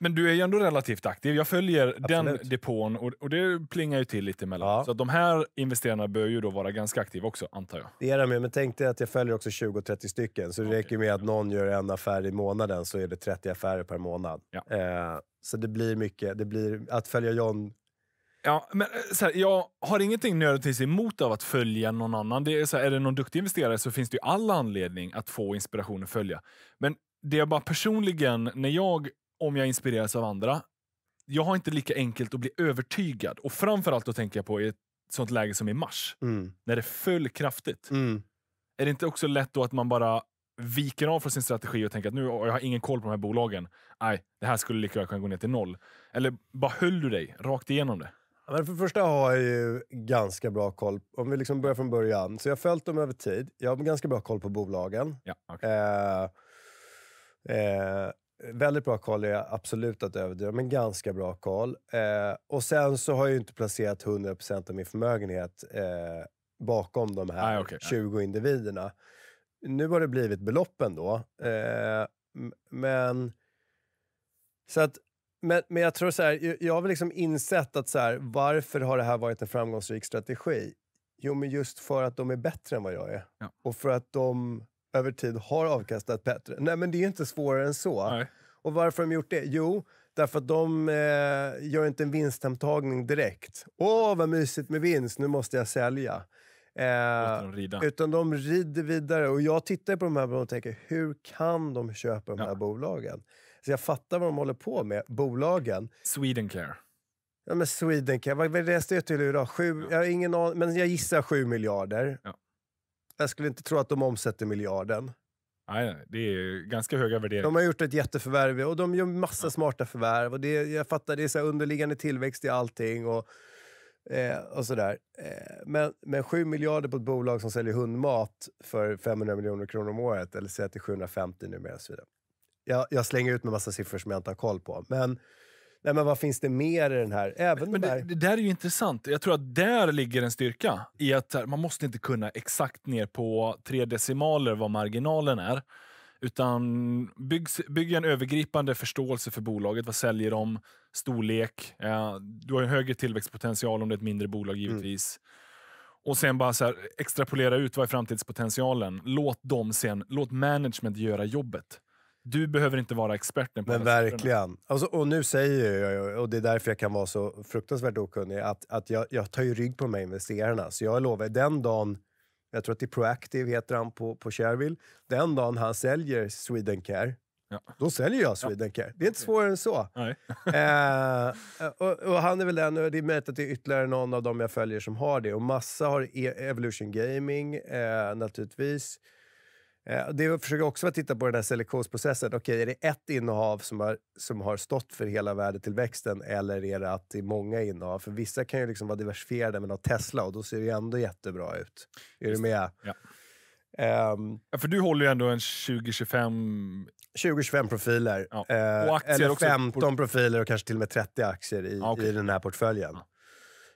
Men du är ju ändå relativt aktiv. Jag följer Absolut. den depån och, och det plingar ju till lite emellan. Ja. Så de här investerarna bör ju då vara ganska aktiva också, antar jag. Det är de ju, men tänk dig att jag följer också 20-30 stycken. Så det okay. räcker med att någon gör en affär i månaden så är det 30 affärer per månad. Ja. Eh, så det blir mycket. Det blir, att följa John Ja, men eh, så här, jag har ingenting nödvändigtvis emot av att följa någon annan. Det är, så här, är det någon duktig investerare så finns det ju all anledning att få inspiration och följa. Men det är bara personligen, när jag om jag inspireras av andra. Jag har inte lika enkelt att bli övertygad. Och framförallt att tänka på i ett sånt läge som i mars, mm. när det föll kraftigt. Mm. Är det inte också lätt då att man bara viker av från sin strategi och tänker att nu jag har ingen koll på de här bolagen. Nej, det här skulle lika väl kunna gå ner till noll. Eller bara höll du dig rakt igenom det? Ja, men för det första har jag ju ganska bra koll. Om vi liksom börjar från början. Så jag har följt dem över tid. Jag har ganska bra koll på bolagen. Ja, okay. eh, eh, Väldigt bra koll är jag absolut att överdriva, men ganska bra koll. Eh, och sen så har jag ju inte placerat 100% av min förmögenhet eh, bakom de här ah, okay. 20 individerna. Nu har det blivit beloppen då. Eh, men, men, men jag tror så här, jag har liksom insett att så här, varför har det här varit en framgångsrik strategi? Jo, men just för att de är bättre än vad jag är. Ja. Och för att de över tid har avkastat bättre. Nej, men det är inte svårare än så. Nej. Och varför har de gjort det? Jo, därför att de eh, gör inte en vinsthemtagning direkt. Åh, vad mysigt med vinst, nu måste jag sälja. Eh, de utan de rider vidare. Och jag tittar på de här bolagen och tänker, hur kan de köpa de ja. här bolagen? Så jag fattar vad de håller på med, bolagen. Swedencare. Ja, men Swedencare. Vad läste jag till idag? Sju, ja. jag har ingen aning, men jag gissar 7 miljarder. Ja. Jag skulle inte tro att de omsätter miljarden. Nej, det är ganska höga värderingar. De har gjort ett jätteförvärv och de gör massa smarta förvärv. Och det, jag fattar, det är så underliggande tillväxt i allting. Och, eh, och sådär. Eh, men, men 7 miljarder på ett bolag som säljer hundmat för 500 miljoner kronor om året, eller säg att det är 750 numera. Så vidare. Jag, jag slänger ut med massa siffror som jag inte har koll på. Men Nej, men vad finns det mer i den här? Även men, de här... Det, det, där är ju intressant. Jag tror att där ligger en styrka. I att man måste inte kunna exakt ner på tre decimaler vad marginalen är. Utan bygg, bygg en övergripande förståelse för bolaget. Vad säljer de? Storlek. Eh, du har en högre tillväxtpotential om det är ett mindre bolag mm. givetvis. Mm. Och sen bara så här, extrapolera ut vad är framtidspotentialen. Låt dem sen, låt management göra jobbet. Du behöver inte vara experten. på Men verkligen. Alltså, och nu säger jag, och det är därför jag kan vara så fruktansvärt okunnig, att, att jag, jag tar ju rygg på de investerarna. Så jag lovar, den dagen jag tror att det är Proactive heter han på, på Shareville. Den dagen han säljer Swedencare, ja. då säljer jag Swedencare. Det är inte svårare än så. Eh, och, och, han är väl den, och det är möjligt att det är ytterligare någon av dem jag följer som har det. Och massa har e- Evolution Gaming, eh, naturligtvis. Eh, det försöker också att titta på den här selektionsprocessen. Okej, är det ett innehav som har, som har stått för hela värdetillväxten eller är det att det är många innehav? För vissa kan ju liksom vara diversifierade med ha Tesla och då ser det ändå jättebra ut. Är Just du med? Ja. Um, ja, för du håller ju ändå en 20-25... 20-25 profiler. Ja. Eh, eller 15 profiler och kanske till och med 30 aktier i, okay. i den här portföljen.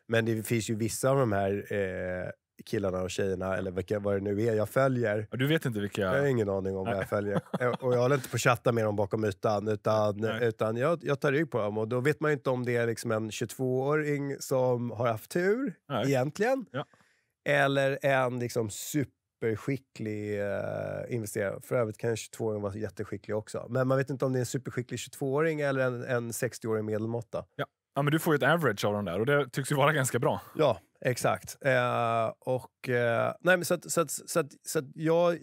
Men det finns ju vissa av de här eh, killarna och tjejerna, eller vilka, vad det nu är jag följer. Och du vet inte vilka... Jag har ingen aning om vad jag följer. Eh, och jag håller inte på att chatta med dem bakom ytan, utan, utan jag, jag tar rygg på dem. Och då vet man ju inte om det är liksom en 22-åring som har haft tur, Nej. egentligen. Ja. Eller en liksom superskicklig eh, investerare. För övrigt kan en 22-åring vara jätteskicklig också. Men man vet inte om det är en superskicklig 22-åring eller en, en 60-årig medelmåtta. Ja. Ja, men du får ju ett average av de där och det tycks ju vara ganska bra. Ja, exakt. Eh, eh, så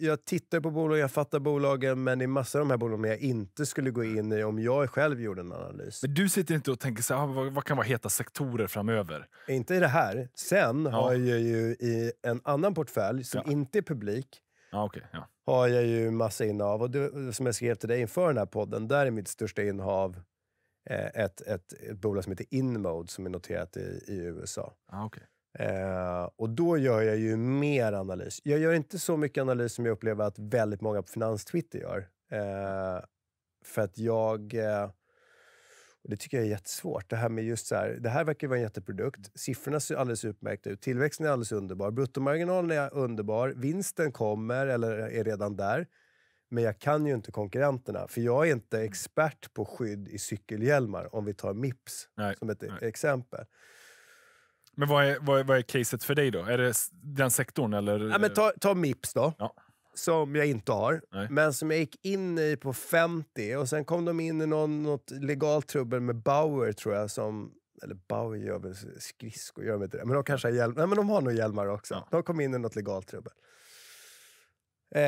jag, tittar på bolag, jag fattar bolagen, men i massor av de här bolagen jag inte skulle gå in i om jag själv gjorde en analys. Men du sitter inte och tänker så här, ah, vad, vad kan vara heta sektorer framöver? Inte i det här. Sen ja. har jag ju i en annan portfölj som ja. inte är publik, Ah, okay, ja. har jag ju massa innehav. Och det, som jag skrev till dig inför den här podden, där är mitt största innehav Eh, ett, ett, ett bolag som heter Inmode som är noterat i, i USA. Ah, okay. Eh, och då gör jag ju mer analys. Jag gör inte så mycket analys som jag upplever att väldigt många på finanstwitter gör. Eh, för att jag... Eh, det tycker jag är jättesvårt. Det här med just så här, det här verkar vara en jätteprodukt. Siffrorna ser alldeles utmärkta ut. Tillväxten är alldeles underbar. Bruttomarginalen är underbar. Vinsten kommer, eller är redan där. Men jag kan ju inte konkurrenterna, för jag är inte expert på skydd i cykelhjälmar, om vi tar Mips nej, som ett nej. exempel. Men vad är, vad, är, vad är caset för dig då? Är det den sektorn eller? Ja, men ta, ta Mips då. Ja. Som jag inte har, Nej. men som jag gick in i på 50 och sen kom de in i någon, något legalt trubbel med Bauer tror jag som... Eller Bauer gör väl skridskor, gör de inte det? Men de kanske har hjälmar. Nej men de har nog hjälmar också. Ja. De kom in i något legalt trubbel. Eh,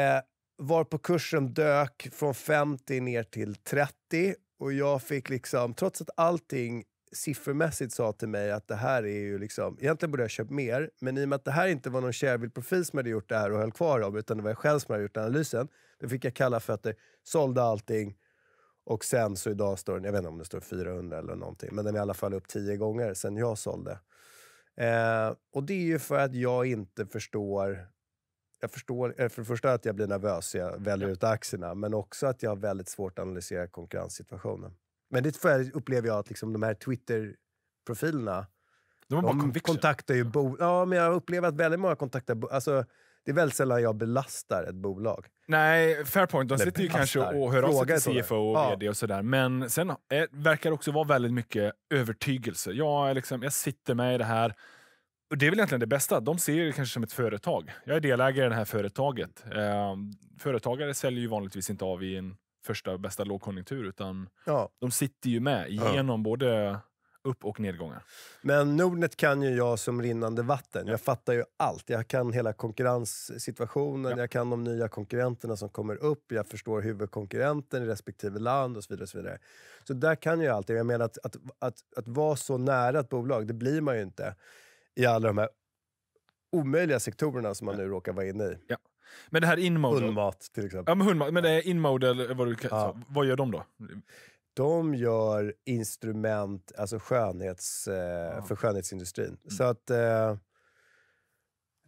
var på kursen dök från 50 ner till 30 och jag fick liksom, trots att allting siffermässigt sa till mig att det här är ju liksom, egentligen borde jag köpt mer, men i och med att det här inte var någon Shareville-profil som hade gjort det här och höll kvar dem, utan det var jag själv som hade gjort analysen. Då fick jag kalla fötter, sålde allting och sen så idag står den, jag vet inte om det står 400 eller någonting, men den är i alla fall upp 10 gånger sen jag sålde. Eh, och det är ju för att jag inte förstår jag förstår eh, för det första att jag blir nervös, jag väljer ut aktierna, men också att jag har väldigt svårt att analysera konkurrenssituationen. Men det jag, upplever jag att liksom de här Twitter-profilerna, de, har bara de kontaktar ju bo Ja, men jag upplever att väldigt många kontaktar... Alltså, det är väldigt sällan jag belastar ett bolag. Nej, fair point. De sitter ju kanske och hör av sig till CFO och ja. vd och sådär. Men sen eh, verkar det också vara väldigt mycket övertygelse. Jag, liksom, jag sitter med i det här. Och Det är väl egentligen det bästa. De ser det kanske som ett företag. Jag är delägare i det här företaget. Eh, företagare säljer ju vanligtvis inte av i en första bästa lågkonjunktur utan ja. de sitter ju med genom ja. både upp och nedgångar. Men Nordnet kan ju jag som rinnande vatten. Ja. Jag fattar ju allt. Jag kan hela konkurrenssituationen, ja. jag kan de nya konkurrenterna som kommer upp, jag förstår huvudkonkurrenten i respektive land och så vidare. Och så, vidare. så där kan jag allt. Jag menar att, att, att, att vara så nära ett bolag, det blir man ju inte i alla de här omöjliga sektorerna som man nu råkar vara inne i. Ja. Men det här inmodel... Hundmat till exempel. Ja, men, hundmat, men det är inmodel, vad, du, ja. vad gör de då? De gör instrument alltså skönhets, eh, ja. för skönhetsindustrin. Mm. Så att... Eh,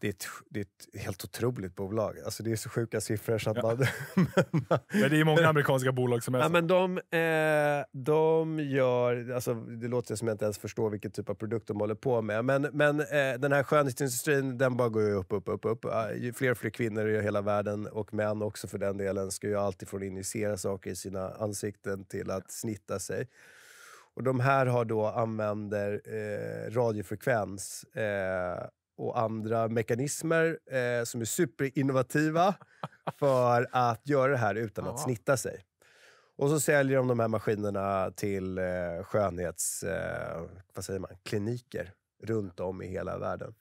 det är, ett, det är ett helt otroligt bolag. Alltså det är så sjuka siffror så att ja. man... men det är många amerikanska bolag som är ja, så. Men de, eh, de gör... Alltså det låter som jag inte ens förstår vilken typ av produkt de håller på med. Men, men eh, den här skönhetsindustrin, den bara går ju upp, upp, upp. upp. fler och fler kvinnor i hela världen, och män också för den delen, ska ju alltid från injicera saker i sina ansikten till att snitta sig. Och de här har då använder eh, radiofrekvens eh, och andra mekanismer eh, som är superinnovativa för att göra det här utan att snitta sig. Och så säljer de de här maskinerna till eh, skönhets... Eh, vad säger man? Kliniker runt om i hela världen.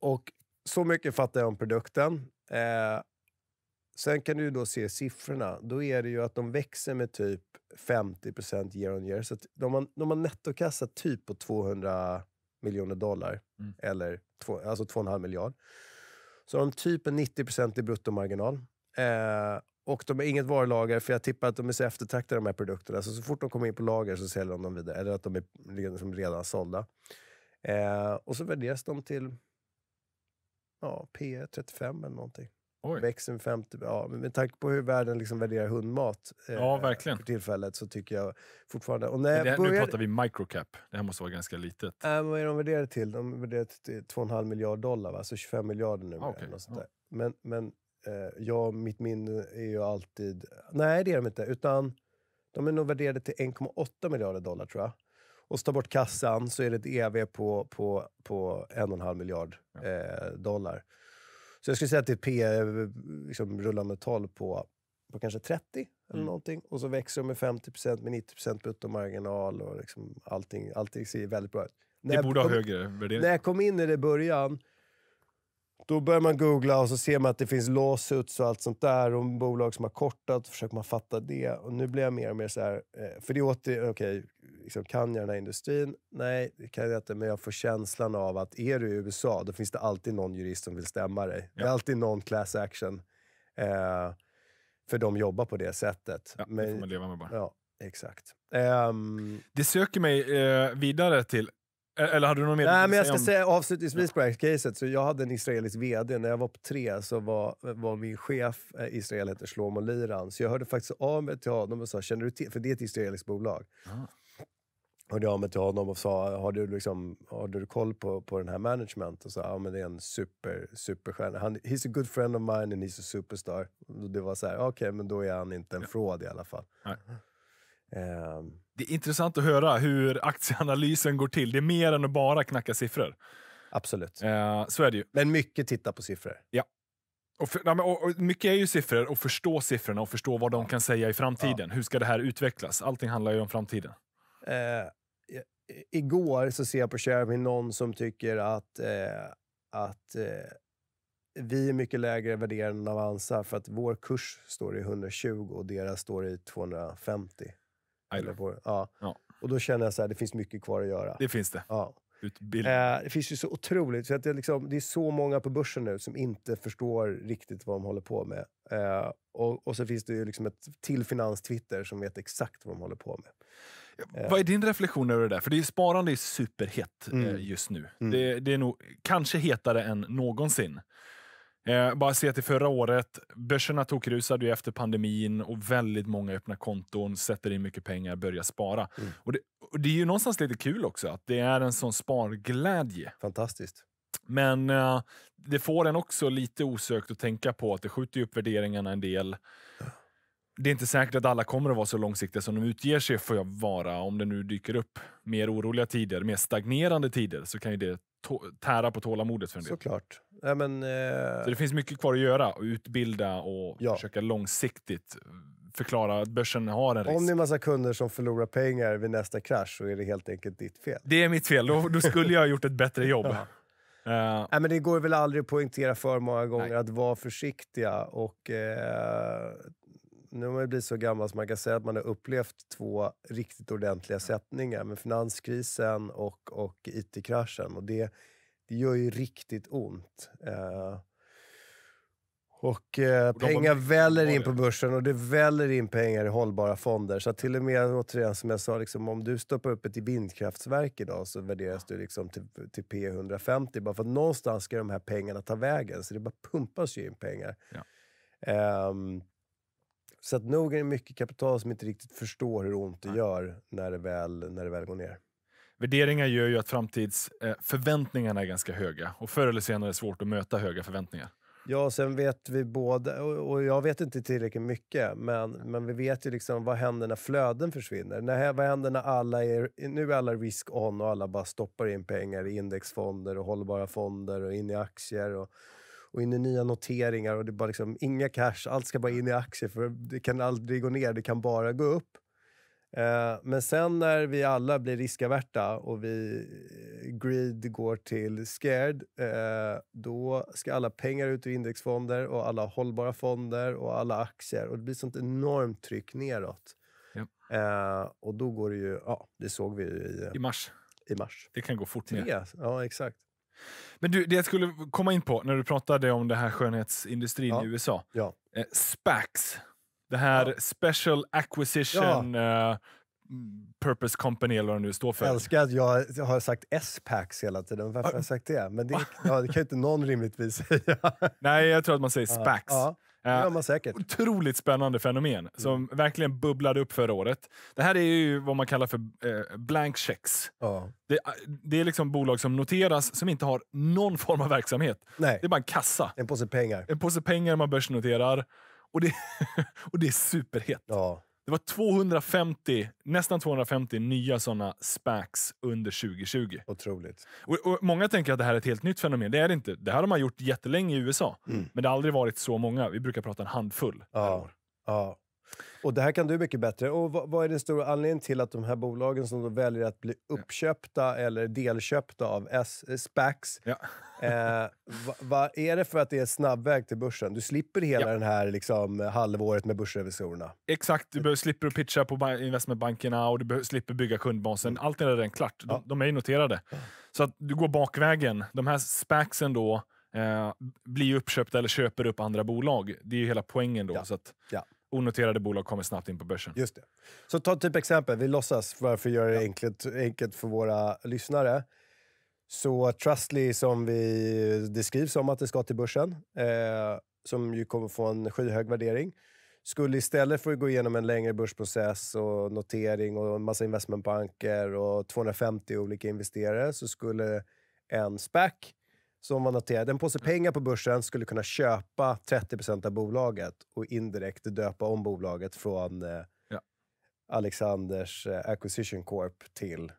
Och så mycket fattar jag om produkten. Eh, sen kan du då se siffrorna. Då är det ju att de växer med typ 50 year on year. Så de, har, de har nettokassa typ på 200 miljoner dollar, mm. eller två, alltså 2,5 miljard. Så har de typ en 90 procentig bruttomarginal. Eh, och de har inget varulager, för jag tippar att de är så eftertraktade de här produkterna. Så, så fort de kommer in på lager så säljer de dem vidare, eller att de är liksom redan sålda. Eh, och så värderas de till ja, P 35 e eller någonting. Oj. Växer med 50 ja, Med tanke på hur världen liksom värderar hundmat eh, ja, verkligen. för tillfället så tycker jag fortfarande... Och när här, började, nu pratar vi microcap. Det här måste vara ganska litet. Äh, vad är de värderade till? De värderar till 2,5 miljarder dollar, va? så 25 miljarder nu. Ah, okay. ja. Men, men eh, jag, mitt minne är ju alltid... Nej, det är de inte. Utan de är nog värderade till 1,8 miljarder dollar, tror jag. Och ta bort kassan så är det ett EV på, på, på 1,5 miljard eh, dollar. Så jag skulle säga att ditt PE liksom, rullar med tal på, på kanske 30 eller mm. någonting. Och så växer de med 50 med 90 bruttomarginal och liksom allting, allting ser väldigt bra ut. det borde ha högre värdering. När jag kom in i det i början då börjar man googla och så ser man att det finns lawsuits och allt sånt där. Och bolag som har kortat, försöker man fatta det. Och nu blir jag mer och mer så här, eh, för det är okej, okay, liksom, kan jag den här industrin? Nej, det kan jag inte. Men jag får känslan av att är du i USA, då finns det alltid någon jurist som vill stämma dig. Ja. Det är alltid någon class action. Eh, för de jobbar på det sättet. Ja, men, det får man leva med bara. Ja, exakt. Um, det söker mig eh, vidare till eller hade du något mer Nej, men jag ska säga avslutningsvis på det här caset. Så jag hade en israelisk vd. När jag var på tre så var, var min chef i eh, Israel, heter Shlomo Liran. Så jag hörde faktiskt av mig till honom och sa, känner du till... För det är ett israeliskt bolag. Ah. Hörde jag av mig till honom och sa, har du, liksom, har du koll på, på den här management? Och sa, ja men det är en super, superstjärna. Han, he's a good friend of mine and he's a superstar. Och det var så här, okej okay, men då är han inte en ja. fraud i alla fall. Um, det är intressant att höra hur aktieanalysen går till. Det är mer än att bara knacka siffror. Absolut. Eh, så är det ju. Men mycket titta på siffror. Ja. Och, för, ja, och, och mycket är ju siffror och förstå siffrorna och förstå vad de kan säga i framtiden. Ja. Hur ska det här utvecklas? Allting handlar ju om framtiden. Eh, igår så ser jag på Sharemy någon som tycker att, eh, att eh, vi är mycket lägre värderade än Avanza för att vår kurs står i 120 och deras står i 250. Typ. Typ. Eller på, ja. ja. Och då känner jag så här, det finns mycket kvar att göra. Det finns det. Ja. Eh, det finns ju så otroligt. Så att det, liksom, det är så många på börsen nu som inte förstår riktigt vad de håller på med. Eh, och, och så finns det ju liksom ett till finanstwitter som vet exakt vad de håller på med. Eh. Vad är din reflektion över det där? För det är sparande är superhett eh, mm. just nu. Mm. Det, det, är nog kanske hetare än någonsin. Eh, bara se till förra året. Börserna tokrusade ju efter pandemin och väldigt många öppna konton, sätter in mycket pengar, börjar spara. Mm. Och, det, och det, är ju någonstans lite kul också att det är en sån sparglädje. Fantastiskt. Men eh, det får en också lite osökt att tänka på att det skjuter upp värderingarna en del. Det är inte säkert att alla kommer att vara så långsiktiga som de utger sig för att vara. Om det nu dyker upp mer oroliga tider, mer stagnerande tider, så kan ju det tära på tålamodet för en del. Såklart. Ja, men, eh... Så det finns mycket kvar att göra, och utbilda och ja. försöka långsiktigt förklara att börsen har en risk. Om det är massa kunder som förlorar pengar vid nästa krasch så är det helt enkelt ditt fel. Det är mitt fel. Då, då skulle jag ha gjort ett bättre jobb. Ja. Uh, Nej, men det går väl aldrig att poängtera för många gånger nej. att vara försiktiga och eh, nu har man blivit så gammal så man kan säga att man har upplevt två riktigt ordentliga sättningar med finanskrisen och, och IT-kraschen. Och det, det gör ju riktigt ont. Eh, och, eh, pengar väller in på börsen och det väller in pengar i hållbara fonder. Så till och med, återigen som jag sa, liksom, om du stoppar upp ett vindkraftverk idag så värderas du liksom till, till P150. Bara för att någonstans ska de här pengarna ta vägen. Så det bara pumpas ju in pengar. Ja. Um, så att nog är det mycket kapital som inte riktigt förstår hur ont det Nej. gör när det, väl, när det väl går ner. Värderingar gör ju att framtidsförväntningarna eh, är ganska höga och förr eller senare är det svårt att möta höga förväntningar. Ja, sen vet vi båda, och jag vet inte tillräckligt mycket, men, men vi vet ju liksom vad händer när flöden försvinner. När, vad händer när alla är, nu är alla risk-on och alla bara stoppar in pengar i indexfonder och hållbara fonder och in i aktier. Och, och in i nya noteringar och det är bara liksom, inga cash, allt ska bara in i aktier för det kan aldrig gå ner, det kan bara gå upp. Eh, men sen när vi alla blir riskaverta och vi eh, greed går till scared, eh, då ska alla pengar ut ur indexfonder och alla hållbara fonder och alla aktier och det blir sånt enormt tryck neråt. Ja. och då går det ju, ja, det såg vi ju i, I mars. I mars. Det kan gå fort ner. Ja, exakt. Men du, det jag skulle komma in på när du pratade om det här skönhetsindustrin ja. i USA. Ja. Eh, SPACs. Det här ja. Special Acquisition ja. Eh, mm, purpose Company eller vad det nu står för. Jag älskar att jag, har sagt SPACs hela tiden. Varför har jag ah. sagt det? Men det, ja, det kan ju inte någon rimligtvis säga. Nej, jag tror att man säger SPACs. Ja, man säkert. Otroligt spännande fenomen mm. som mm. verkligen bubblade upp förra året. Det här är ju vad man kallar för eh, blank checks. Ja. Det, eh, det, är liksom bolag som noteras som inte har någon form av verksamhet. Nej. Det är bara en kassa. En påse pengar. En påse pengar man börsnoterar. Och det, och det är superhett. Ja. Det var 250, nästan 250 nya såna SPACs under 2020. Otroligt. Och, och, många tänker att det här är ett helt nytt fenomen. Det är det inte. Det här har man gjort jättelänge i USA. Mm. Men det har aldrig varit så många. Vi brukar prata en handfull ja. per år. Ja. Och det här kan du mycket bättre. Och vad, vad är den stora anledningen till att de här bolagen som då väljer att bli uppköpta ja. eller delköpta av S, eh, SPACs, ja. eh, va, va, är det för att det är snabbväg till börsen? Du slipper hela ja. den här liksom, halvåret med börsrevisorerna. Exakt, du slipper pitcha på investmentbankerna och du slipper bygga kundbasen. Mm. Allt är redan klart. De, de är ju noterade. Så att du går bakvägen. De här SPACsen då, eh, blir uppköpta eller köper upp andra bolag. Det är ju hela poängen då. Ja. Så att, ja onoterade bolag kommer snabbt in på börsen. Just det. Så ta typ exempel, vi låtsas för att göra det ja. enkelt, enkelt för våra lyssnare. Så Trustly som vi, det skrivs om att det ska till börsen, eh, som ju kommer få en skyhög värdering, skulle istället för att gå igenom en längre börsprocess och notering och en massa investmentbanker och 250 olika investerare så skulle en SPAC som man noterade, en påse pengar på börsen skulle kunna köpa 30 av bolaget och indirekt döpa om bolaget från eh, ja. Alexanders eh, Acquisition Corp till eh,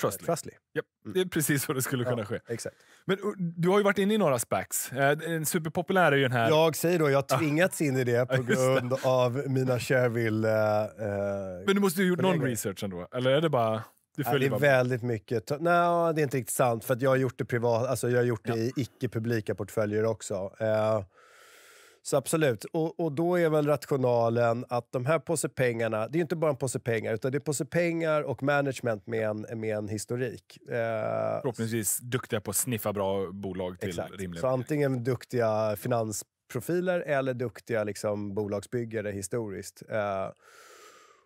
Trustly. Trustly. Yep. Mm. Det är precis så det skulle kunna ja, ske. Exakt. Men du har ju varit inne i några SPACs. Eh, en superpopulär är ju den här... Jag säger då, jag har tvingats ah. in i det på grund det. av mina Shareville... Eh, eh, Men du måste ju gjort någon research ändå? Eller är det bara... Du följer ja, det är bara. väldigt mycket. Nej, det är inte riktigt sant. För jag har gjort det privat, alltså jag har gjort det ja. i icke-publika portföljer också. Eh, så absolut. Och, och då är väl rationalen att de här påse pengarna, det är inte bara en påse pengar, utan det är påse pengar och management med en, med en historik. Eh, Förhoppningsvis duktiga på att sniffa bra bolag till exakt. rimliga Så antingen duktiga finansprofiler eller duktiga liksom, bolagsbyggare historiskt. Eh,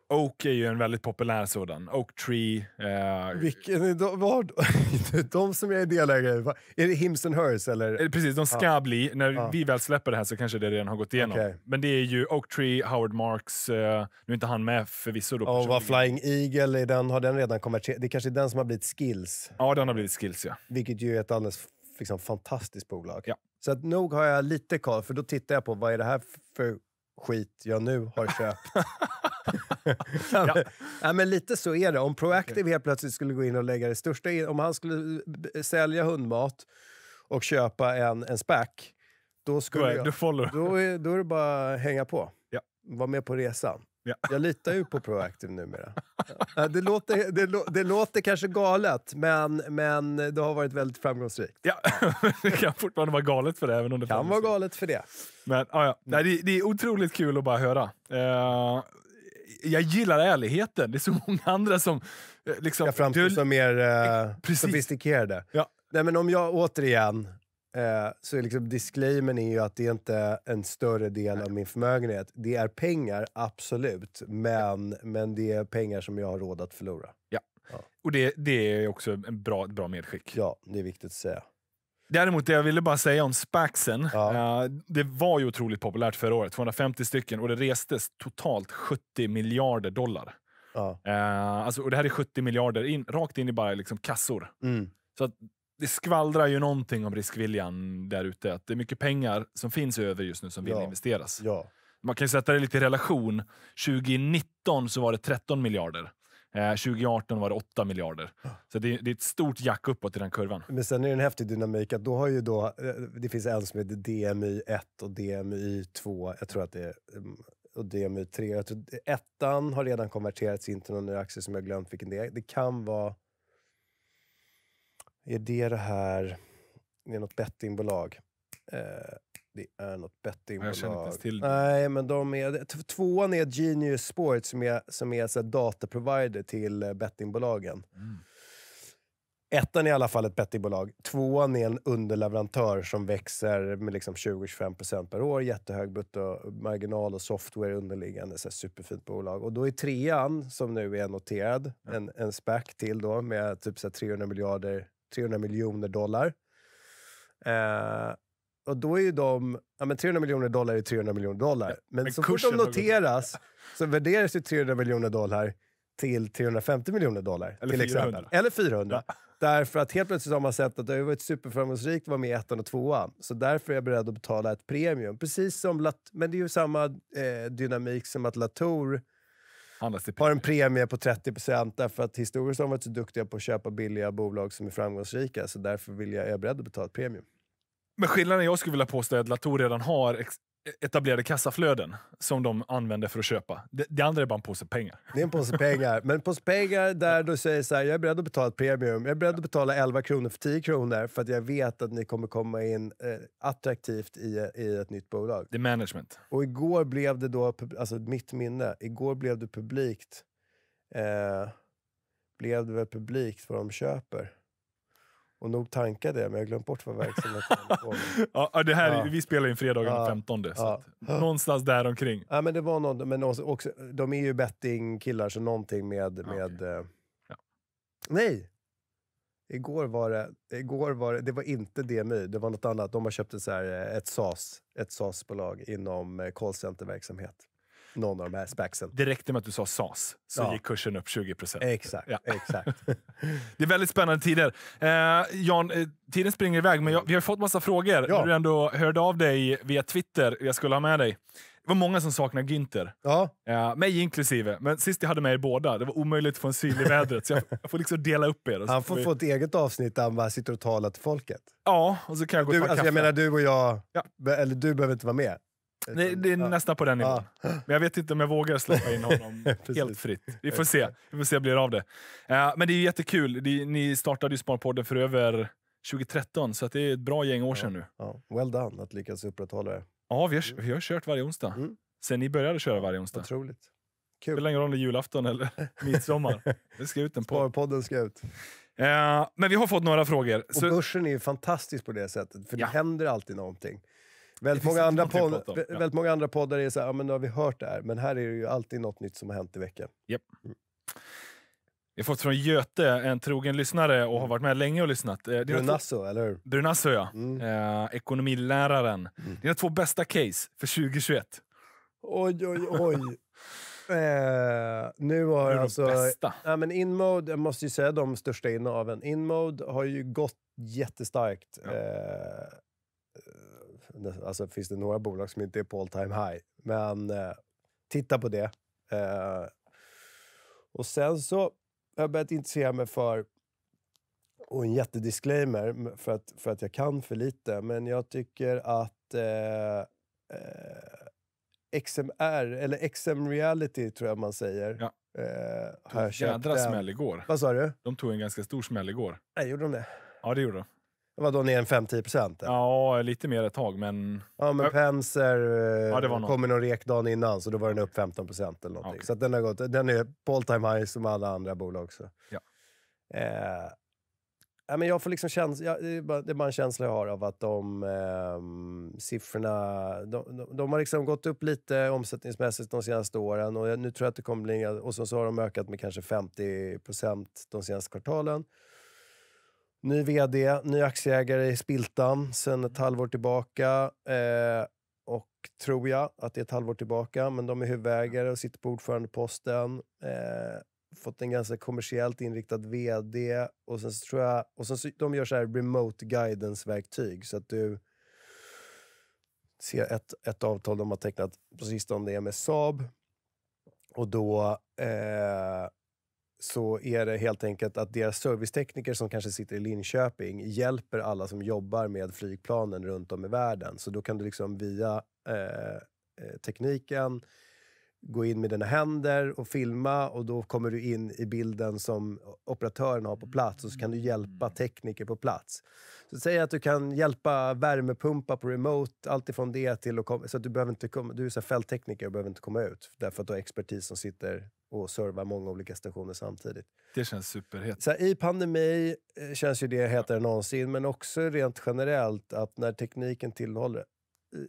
Oak är ju en väldigt populär sådan. Oak Tree. Eh... Vilken, de, vad, de som är delägare är det Hims and Hers? Eller? Eh, precis, de ska ah. bli. När ah. vi väl släpper det här så kanske det redan har gått igenom. Okay. Men det är ju Oak Tree, Howard Marks, eh, nu är inte han med förvisso. Då, och vad Flying Eagle, är den, har den redan konverterat? Det kanske är den som har blivit Skills? Ja, den har blivit Skills ja. Vilket ju är ett alldeles liksom, fantastiskt bolag. Ja. Så att nog har jag lite koll, för då tittar jag på vad är det här för skit jag nu har köpt. ja. Men, men lite så är det. Om Proactive okay. helt plötsligt skulle gå in och lägga det största... om han skulle sälja hundmat och köpa en, en spack, då, skulle då, är, jag, då, då är det bara att hänga på. Ja. Var med på resan. Ja. Jag litar ju på Proactive numera. Det låter, det, lå, det, låter kanske galet, men, men det har varit väldigt framgångsrikt. Ja, det kan fortfarande vara galet för det. Även om det kan vara galet för det. Men, ah, ja. Nej, det, det, är otroligt kul att bara höra. Uh, jag gillar ärligheten. Det är så många andra som... Eh, liksom, jag framstår som mer uh, sofistikerade. Ja. Nej, men om jag återigen Eh, så liksom disclaimern är ju att det är inte en större del av min förmögenhet. Det är pengar, absolut, men, men det är pengar som jag har råd att förlora. Ja, ja. och det, det är också ett bra, bra medskick. Ja, det är viktigt att säga. Däremot det jag ville bara säga om Spaxen. Ja. Uh, det var ju otroligt populärt förra året, 250 stycken och det restes totalt 70 miljarder dollar. Ja. Uh, alltså, och det här är 70 miljarder in, rakt in i bara liksom, kassor. Mm. Så att det skvallrar ju någonting om riskviljan där ute. det är mycket pengar som finns över just nu som vill ja. investeras. Ja. Man kan sätta det lite i relation. 2019 så var det 13 miljarder. 2018 eh, var det 8 miljarder. Så det är, ett stort jack uppåt i den kurvan. Men sen är det en häftig dynamik att då har ju då, eh, det finns en som heter dmy 1 och dmy 2, jag tror att det är, mm, och dmy 3. Jag tror, ettan har redan konverterats in till någon ny aktie som jag glömt vilken det är. Det kan vara är det det här... Det är något bettingbolag. Eh, det är något bettingbolag. Jag känner inte ens till det. Nej, men de är... Tvåan är Genius Sports som är, som är så dataprovider till eh, bettingbolagen. Mm. Ettan är i alla fall ett bettingbolag. Tvåan är en underleverantör som växer med liksom 20-25% per år. Jättehög bruttomarginal och software underliggande. Så superfint bolag. Och då är trean, som nu är noterad, ja. en, en SPAC till då med typ så 300 miljarder 300 miljoner dollar. Eh, och då är ju de... Ja, men 300 miljoner dollar är 300 miljoner dollar. Ja, men, men så fort de noteras så värderas ju 300 miljoner dollar till 350 miljoner dollar. Eller till 400. Exempel. Eller 400. Ja. Därför att helt plötsligt har man sett att det har varit superframgångsrikt att vara med i ettan och tvåan. Så därför är jag beredd att betala ett premium. Precis som Lat men det är ju samma eh, dynamik som att Latour Typ- har en premie på 30 därför att historiskt har de varit så duktiga på att köpa billiga bolag som är framgångsrika. Så därför vill jag, är jag beredd att betala ett premium. Men skillnaden jag skulle vilja påstå är att Latour redan har ex etablerade kassaflöden som de använder för att köpa. Det, det, andra är bara en påse pengar. Det är en påse pengar. Men en påse pengar där du säger så här, jag är beredd att betala ett premium. Jag är beredd att betala 11 kronor för 10 kronor för att jag vet att ni kommer komma in eh, attraktivt i, i ett nytt bolag. Det är management. Och igår blev det då, alltså mitt minne, igår blev det publikt. Eh, blev det väl publikt vad de köper? Och nog tankade jag, men jag glömt bort vad verksamheten höll på ja, det här, ja. Vi spelar in fredagen den ja. 15. Så ja. någonstans däromkring. Ja, men det var någon, men också, också, de är ju bettingkillar, så någonting med... Okay. med eh, ja. Nej! Igår var, det, igår var det, det var inte DMY, det var något annat. De har köpt ett, SAS, eh, ett SAS-bolag inom eh, callcenterverksamhet någon av de här spacsen. Det räckte med att du sa SAS, så ja. gick kursen upp 20 Exakt. Ja. exakt. det är väldigt spännande tider. Eh, Jan, eh, tiden springer iväg, men jag, vi har fått massa frågor. Ja. Du ändå hörde av dig via Twitter, jag skulle ha med dig. Det var många som saknade Ginter. Ja. Ja, mig inklusive. Men sist jag hade med er båda, det var omöjligt att få en syl i vädret. så jag, jag, får liksom dela upp er. Han får vi... få ett eget avsnitt där han bara sitter och talar till folket. Ja, och så kan jag gå du, ta alltså, kaffe. Jag menar, du och jag... Ja. Eller du behöver inte vara med. Nej, det är ja. nästan på den nivån. Ja. Men jag vet inte om jag vågar släppa in honom helt fritt. Vi får se. Vi får se blir av det. Eh, men det är jättekul. ni startade ju Sparpodden för över 2013, så det är ett bra gäng år sedan nu. Ja. Well done att lyckas upprätthålla det. Ja, vi har, mm. vi har kört varje onsdag. Mm. Sen ni började köra varje onsdag. Otroligt. Kul. Spelar ingen roll om det är julafton eller midsommar. Det ska ut en podd. Sparpodden ska ut. Eh, men vi har fått några frågor. Och så... börsen är ju fantastisk på det sättet, för ja. det händer alltid någonting. Väldigt många, andra podd, ja. väldigt många andra poddar är så här, ja, men nu har vi hört det här, men här är det ju alltid något nytt som har hänt i veckan. Yep. Mm. Vi har fått från Göte, en trogen lyssnare och har mm. varit med länge och lyssnat. Brunasso, eh, två... eller hur? Brunasso, ja. Mm. Eh, ekonomiläraren. Mm. Dina två bästa case för 2021. Oj, oj, oj. eh, nu har jag alltså... Bästa. Ja, men Inmode, jag måste ju säga de största innehaven. Inmode har ju gått jättestarkt. Ja. Eh, Alltså finns det några bolag som inte är på all time high. Men eh, titta på det. Eh, och sen så har jag börjat intressera mig för, och en jättedisclaimer för att, för att jag kan för lite, men jag tycker att eh, eh XMR, eller XM Reality tror jag man säger. Ja. Eh, har jag köpt jädra eh, smäll igår. Vad sa du? De tog en ganska stor smäll igår. Nej, gjorde de det? Ja, det gjorde de. Vadå ner en 5-10%? Ja, lite mer ett tag, men... Ja, men Penser eh, ja, det var kom med någon rek dagen innan, så då var den upp 15% eller någonting. Okay. Så den har gått. Den är på all time high som alla andra bolag också. Ja. Eh, ja, men jag får liksom käns jag, det, är bara, det är bara en känsla jag har av att de eh, siffrorna... De, de, de, har liksom gått upp lite omsättningsmässigt de senaste åren och nu tror jag att det kommer bli... Och så, så har de ökat med kanske 50% de senaste kvartalen. Ny vd, ny aktieägare i Spiltan sen ett halvår tillbaka. Eh, och tror jag att det är ett halvår tillbaka, men de är huvudägare och sitter på ordförandeposten. Eh, fått en ganska kommersiellt inriktad vd. Och sen tror jag, och sen så, de gör så här remote guidance-verktyg. Så att du ser ett, ett avtal de har tecknat på sistone, det är med Saab. Och då eh, så är det helt enkelt att deras servicetekniker som kanske sitter i Linköping hjälper alla som jobbar med flygplanen runt om i världen. Så då kan du liksom via eh, eh tekniken gå in med dina händer och filma och då kommer du in i bilden som operatören har på plats och så kan du hjälpa mm. tekniker på plats. Så Säg att du kan hjälpa värmepumpa på remote, allt ifrån det till att komma, så att du behöver inte komma, du är så fälttekniker och behöver inte komma ut därför att du har expertis som sitter och serva många olika stationer samtidigt. Det känns superhett. Så här, I pandemi eh, känns ju det hetare än någonsin, men också rent generellt att när tekniken tillhåller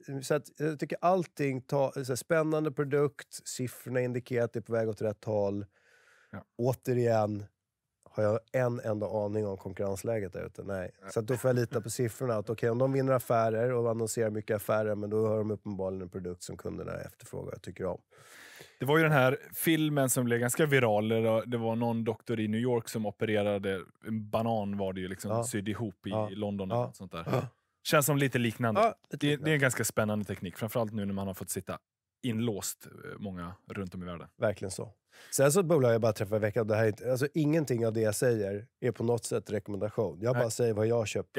eh, eh, så att, jag tycker allting, ta, så här, spännande produkt, siffrorna indikerar att det är på väg åt rätt håll. Ja. Återigen, har jag en enda aning om konkurrensläget där ute? Nej. Så då får jag lita på siffrorna. Att okay, om de vinner affärer och annonserar mycket affärer, men då har de uppenbarligen en produkt som kunderna efterfrågar och tycker om. Det var ju den här filmen som blev ganska viral. Det var någon doktor i New York som opererade en banan var det ju liksom, ja. sydd ihop i ja. London. Ja. Och sånt där. Ja. Känns som lite liknande. Ja, det, det, det, är en ganska spännande teknik, framförallt nu när man har fått sitta inlåst eh, många runt om i världen. Verkligen så. Sen så ett bolag jag bara träffade i veckan, det här inte, alltså ingenting av det jag säger är på något sätt rekommendation. Jag bara säger vad jag har köpt.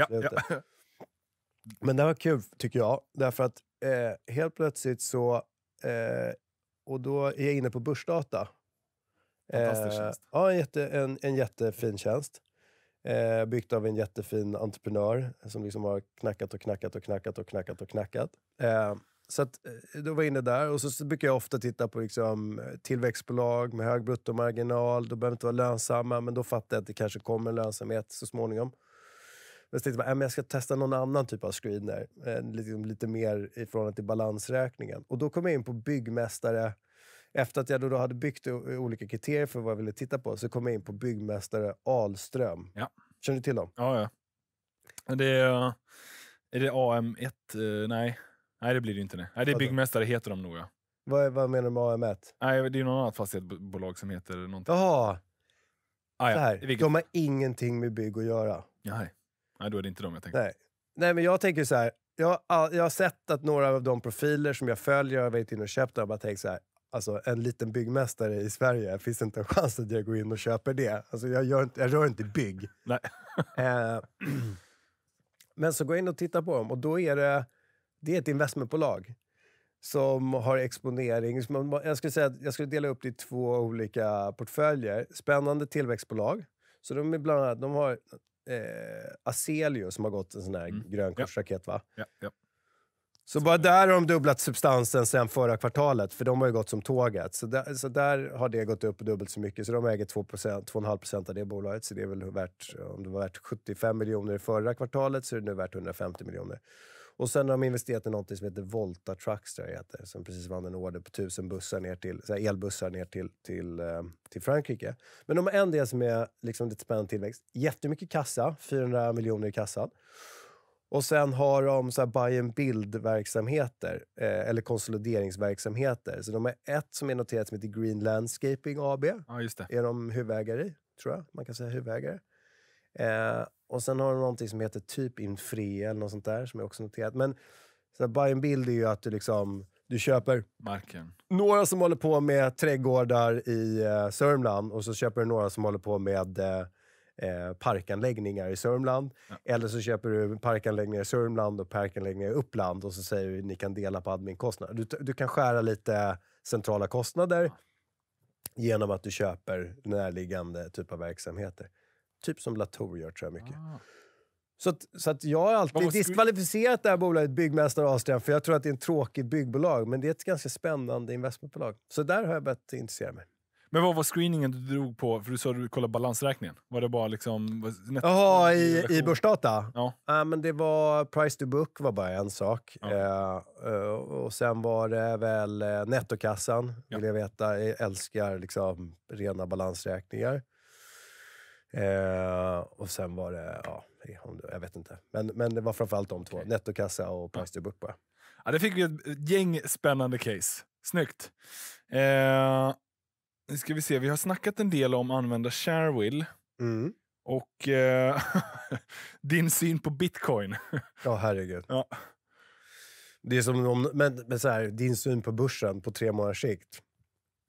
Men det här var kul tycker jag, därför att eh, helt plötsligt så eh, och då är jag inne på Börsdata. Fantastisk eh, tjänst. Eh, ja, en, jätte, en, jättefin tjänst. Eh, byggt av en jättefin entreprenör som liksom har knackat och knackat och knackat och knackat och knackat. Eh, så att, eh, då var jag inne där och så, så brukar jag ofta titta på liksom, eh, tillväxtbolag med hög bruttomarginal. De behöver inte vara lönsamma, men då fattar jag att det kanske kommer lönsamhet så småningom jag tänkte jag, äh, jag ska testa någon annan typ av screener. liksom lite mer i förhållande till balansräkningen. Och då kom jag in på byggmästare. Efter att jag då, hade byggt eh, olika kriterier för vad jag ville titta på så kom jag in på byggmästare Alström. Ja. Känner du till dem? Ja, ja. Det är, eh, är det AM1? nej. nej, det blir det inte. Nej, nej det är Byggmästare heter de nog. Ja. Vad, vad menar du med AM1? Nej, det är något annat fastighetsbolag som heter någonting. Jaha! Ah, ja. De har ingenting med bygg att göra. Nej. Nej, då är det inte de jag tänker. Nej, Nej men jag tänker så här. Jag, jag har sett att några av de profiler som jag följer har varit inne och köpt och jag bara tänkt så här. Alltså en liten byggmästare i Sverige, finns det inte en chans att jag går in och köper det? Alltså jag, gör inte, jag rör inte bygg. Nej. Eh, men så går jag in och tittar på dem och då är det, det är ett investmentbolag som har exponering. Jag skulle, säga, jag skulle dela upp det i två olika portföljer. Spännande tillväxtbolag. Så de, är bland annat, de har eh, Aselio som har gått en sån här mm. grönkorsraket, ja. va? Ja, ja. Så bara där har de dubblat substansen sen förra kvartalet, för de har ju gått som tåget. Så där, så där har det gått upp dubbelt så mycket, så de äger 2,5% av det bolaget. Så det är väl värt, om det var värt 75 miljoner i förra kvartalet så är det nu värt 150 miljoner. Och sen har de investerat i något som heter Volta Trucks, tror jag heter, som precis vann en order på tusen bussar ner till, så elbussar ner till, till, eh, till Frankrike. Men de har en del som är liksom lite spännande tillväxt. Jättemycket kassa, 400 miljoner i kassan. Och sen har de så här buy and build-verksamheter, eh, eller konsolideringsverksamheter. Så de har ett som är noterat som heter Green Landscaping AB. Ja, just det. är de huvudägare i, tror jag man kan säga huvudägare. Eh, och sen har du någonting som heter typ Infre eller något sånt där som jag också noterat. Men så här, buy and build är ju att du liksom du köper Marken. några som håller på med trädgårdar i eh, Sörmland och så köper du några som håller på med eh, eh, parkanläggningar i Sörmland. Ja. Eller så köper du parkanläggningar i Sörmland och parkanläggningar i Uppland och så säger du ni kan dela på adminkostnader. Du, du kan skära lite centrala kostnader ja. genom att du köper närliggande typ av verksamheter. Typ som Latour gör, tror jag. mycket. Ah. Så, att, så att jag har alltid måste... diskvalificerat det här bolaget Byggmästare och för jag tror att det är en tråkig byggbolag, men det är ett ganska spännande investmentbolag. Så där har jag börjat intressera mig. Men vad var screeningen du drog på? För du sa att du kollade balansräkningen. Var det bara liksom... Jaha, i, i börsdata? Ja. Äh, men det var price to book var bara en sak. Ja. Eh, eh och sen var det väl eh, nettokassan, ja. vill jag veta. Jag älskar liksom rena balansräkningar. Eh, och sen var det, ja, jag vet inte. Men, men det var framförallt de två. Okay. Nettokassa och Price book bara. Ja, det fick vi ett gäng spännande case. Snyggt. Eh, nu ska vi se, vi har snackat en del om använda Sharewill. Mm. Och eh, din syn på bitcoin. ja, herregud. Ja. Det är som om, men, men så här, din syn på börsen på tre månaders sikt.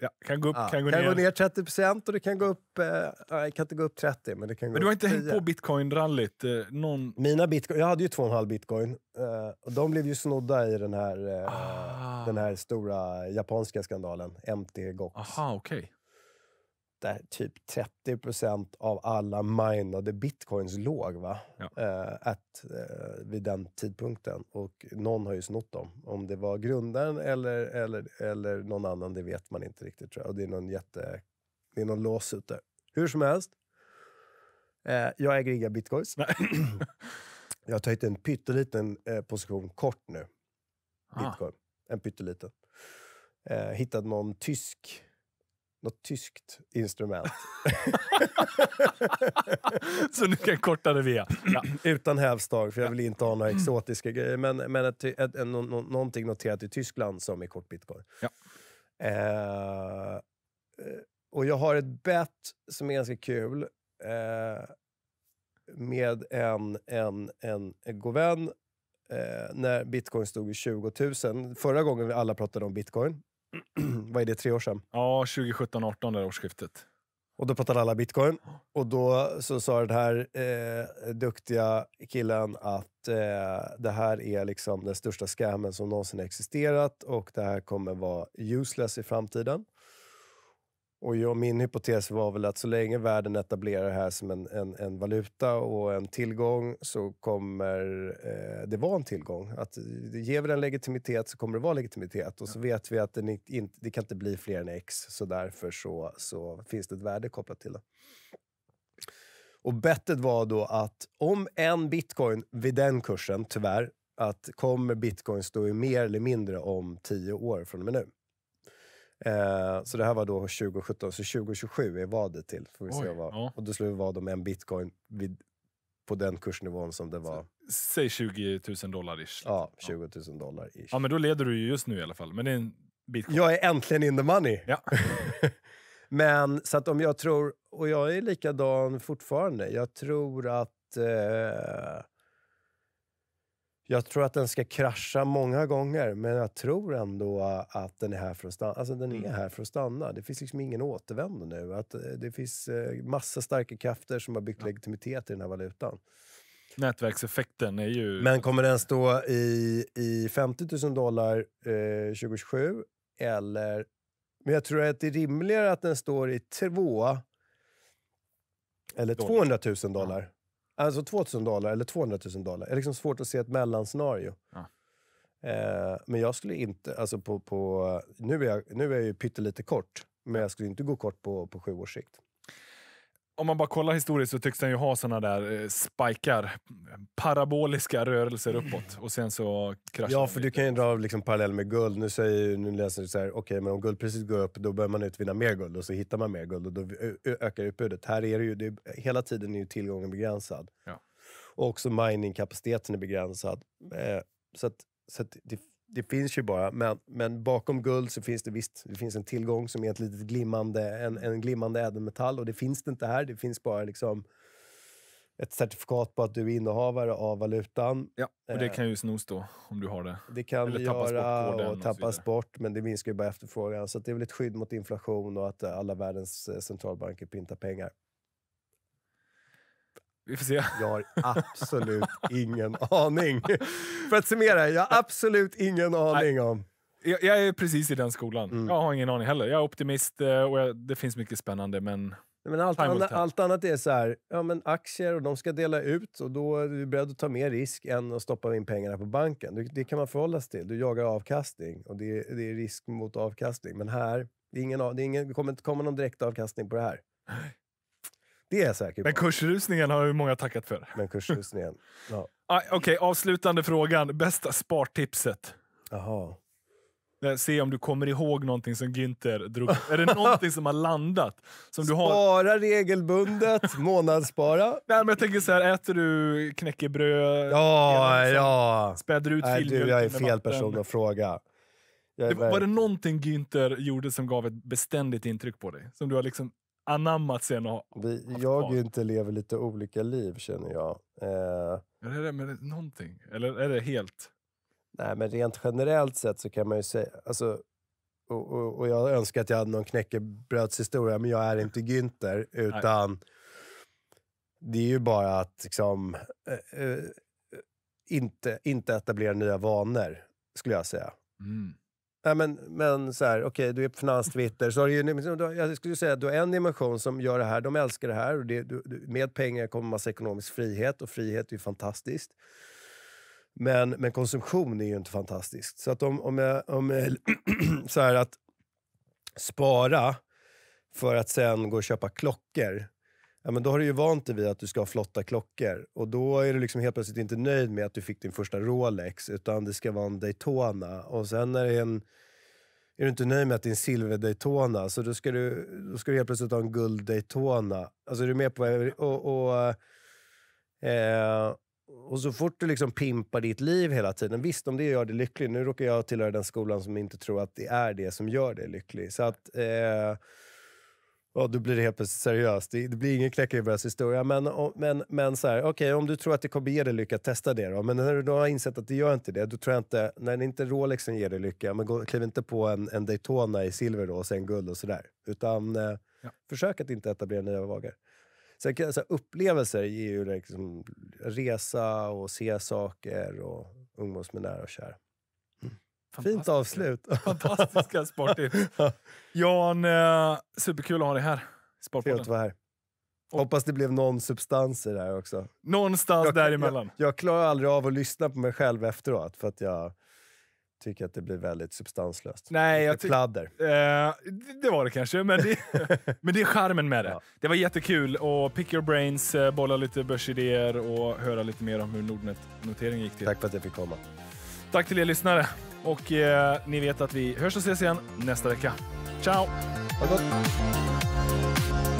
Ja, kan gå, upp, ja, kan gå, kan ner. gå ner 30 procent och det kan gå upp... Eh, nej, kan inte gå upp 30, men det kan gå Men du har inte hängt på bitcoin-rallyt? Eh, någon... Mina bitcoin... Jag hade ju 2,5 bitcoin. Eh, och de blev ju snodda i den här, eh, ah. den här stora japanska skandalen, MT Gox. Aha, okej. Okay där typ 30 av alla minade bitcoins låg va? Ja. Uh, at, uh, vid den tidpunkten. Och någon har ju snott dem. Om det var grundaren eller, eller, eller någon annan, det vet man inte riktigt tror jag. Och det är någon jätte... Det är någon låsut där. Hur som helst. Uh, jag äger inga bitcoins. jag har tagit en pytteliten position kort nu. Ah. Bitcoin. Ah. En pytteliten. Eh, hittat någon tysk något tyskt instrument. så du kan korta det via? Ja. Utan hävstång, för jag vill inte ha några exotiska grejer. Men, men ett, ett, ett, någonting noterat i Tyskland som är kort bitcoin. Ja. Eh, eh, och jag har ett bett som är ganska kul. Eh, med en, en, en, en god vän eh, när bitcoin stod i 20 000. Förra gången vi alla pratade om bitcoin. vad är det, tre år sedan? Ja, 2017, 18 där årsskiftet. Och då pratade alla bitcoin. Och då så sa den här eh, duktiga killen att eh, det här är liksom den största scammen som någonsin existerat och det här kommer vara useless i framtiden. Och jag, min hypotes var väl att så länge världen etablerar det här som en, en, en valuta och en tillgång så kommer eh, det vara en tillgång. Att, ger vi den legitimitet så kommer det vara legitimitet. Och så vet vi att den inte, det kan inte bli fler än x, så därför så, så finns det ett värde kopplat till den. Och bettet var då att om en bitcoin vid den kursen, tyvärr, att kommer bitcoin stå i mer eller mindre om tio år från och med nu? Eh, så det här var då 2017, så 2027 är vadet till. Får vi Oj, se vad. Ja. Och då slår vi vad om en bitcoin vid, på den kursnivån som det var. Säg 20 000 dollar ish. Ja, 20 000 dollar ish. Ja, men då leder du ju just nu i alla fall. Men det är en bitcoin. Jag är äntligen in the money! Ja. men så att om jag tror, och jag är likadan fortfarande, jag tror att eh, jag tror att den ska krascha många gånger, men jag tror ändå att den är här för att stanna. Alltså, den är mm. här för att stanna. Det finns liksom ingen återvändo nu. Att eh, det finns eh, massa starka krafter som har byggt legitimitet i den här valutan. Nätverkseffekten är ju... Men kommer den stå i, i 50 000 dollar eh, 2027 eller... Men jag tror att det är rimligare att den står i två eller 200 000 dollar Alltså 2000 dollar eller 200 000 dollar. Det är liksom svårt att se ett mellanscenario. Ja. Eh, men jag skulle inte... Alltså på, på, nu, är jag, nu är jag ju pyttelite kort, men jag skulle inte gå kort på, på sju års sikt om man bara kollar historiskt så tycks den ju ha såna där eh, spikar, paraboliska rörelser uppåt och sen så kraschar Ja, för du kan ju dra liksom parallell med guld. Nu, säger, nu läser du så här, okej, okay, men om guldpriset går upp då börjar man utvinna mer guld och så hittar man mer guld och då ökar utbudet. Här är det ju, det hela tiden är ju tillgången begränsad. Ja. Och också miningkapaciteten är begränsad. Eh, så att, så att det det finns ju bara, men, men bakom guld så finns det visst det finns en tillgång som är ett litet glimmande, en, en glimmande ädelmetall och det finns det inte här. Det finns bara liksom ett certifikat på att du är innehavare av valutan. Ja, och det eh, kan ju snos då, om du har det. Det kan Eller tappas göra bort och tappas och bort, men det minskar ju bara efterfrågan. Så det är väl ett skydd mot inflation och att eh, alla världens eh, centralbanker pyntar pengar. Vi får se. Jag har absolut ingen aning. För att summera, jag har absolut ingen aning Nej. om... Jag, jag, är precis i den skolan. Mm. Jag har ingen aning heller. Jag är optimist eh, och jag, det finns mycket spännande, men... Men allt, anna, allt annat är så här, ja, men aktier och de ska dela ut och då är du beredd att ta mer risk än att stoppa in pengarna på banken. Det, det kan man förhålla sig till. Du jagar avkastning och det, det är risk mot avkastning. Men här, det, är ingen, det, är ingen, det kommer inte komma någon direkt avkastning på det här. Det är jag säker på. Men kursrusningen har ju många tackat för. Men kursrusningen, ja. Ah, Okej, okay, avslutande frågan. Bästa spartipset? Jaha. Eh, se om du kommer ihåg någonting som Günther drog Är det någonting som har landat? Som du har... Spara regelbundet, månadsspara. Nej, men jag tänker så här, äter du knäckebröd? Ja, ja. Späder ut Nej, du, jag är fel person att fråga. Jag, var, var det någonting Günther gjorde som gav ett beständigt intryck på dig? Som du har liksom anammat sen och Vi, Jag och inte lever lite olika liv känner jag. Eh, är det med någonting? Eller är det helt? Nej, men rent generellt sett så kan man ju säga... Alltså, och, och, och jag önskar att jag hade någon knäckebrödshistoria, men jag är inte Günther. Utan det är ju bara att liksom, eh, eh, inte, inte etablera nya vanor, skulle jag säga. Mm. Nej, men, men så här, okej, okay, du är på finanstwitter. Så jag skulle säga att du har en dimension som gör det här, de älskar det här. Och det, du, med pengar kommer massa ekonomisk frihet och frihet är ju fantastiskt. Men, men konsumtion är ju inte fantastiskt. Så att om, om jag... Om jag så här att spara för att sen gå och köpa klockor ja, men då har du ju vant dig vid att du ska ha flotta klockor. Och då är du liksom helt plötsligt inte nöjd med att du fick din första Rolex, utan det ska vara en Daytona. Och sen är, det en, är du inte nöjd med att det är en silver-Daytona, så då ska, du, då ska du helt plötsligt ha en guld-Daytona. Alltså, är du med på och, och, eh, och så fort du liksom pimpar ditt liv hela tiden, visst om det gör dig lycklig, nu råkar jag tillhöra den skolan som inte tror att det är det som gör dig lycklig. Så att... Eh, Ja, då blir det helt plötsligt seriöst. Det, det blir ingen knäckebröds historia. Men, om, men, men så här, okay, om du tror att det kommer ge dig lycka, testa det då. Men när du då har insett att det gör inte det, då tror jag inte, när inte Rolexen ger dig lycka, men gå, kliv inte på en, en Daytona i silver då och sen guld och sådär. Utan eh, ja. försök att inte etablera nya vågor. Sen kan, så här, upplevelser ger ju liksom resa och se saker och umgås med nära och kära. Fint avslut. Fantastiska sporttips. Jan, eh, superkul att ha dig här. Trevligt att vara här. Hoppas det blev någon substans i det här också. Någonstans jag, däremellan. Jag, jag klarar aldrig av att lyssna på mig själv efteråt för att jag tycker att det blir väldigt substanslöst. Nej, Lite jag pladder. Eh, det var det kanske, men det, men det är charmen med det. Ja. Det var jättekul att pick your brains, eh, bolla lite börsidéer och höra lite mer om hur Nordnet-noteringen gick till. Tack för att jag fick komma. Tack till er lyssnare. Och eh, ni vet att vi hörs och ses igen nästa vecka. Ciao! Ha det gott!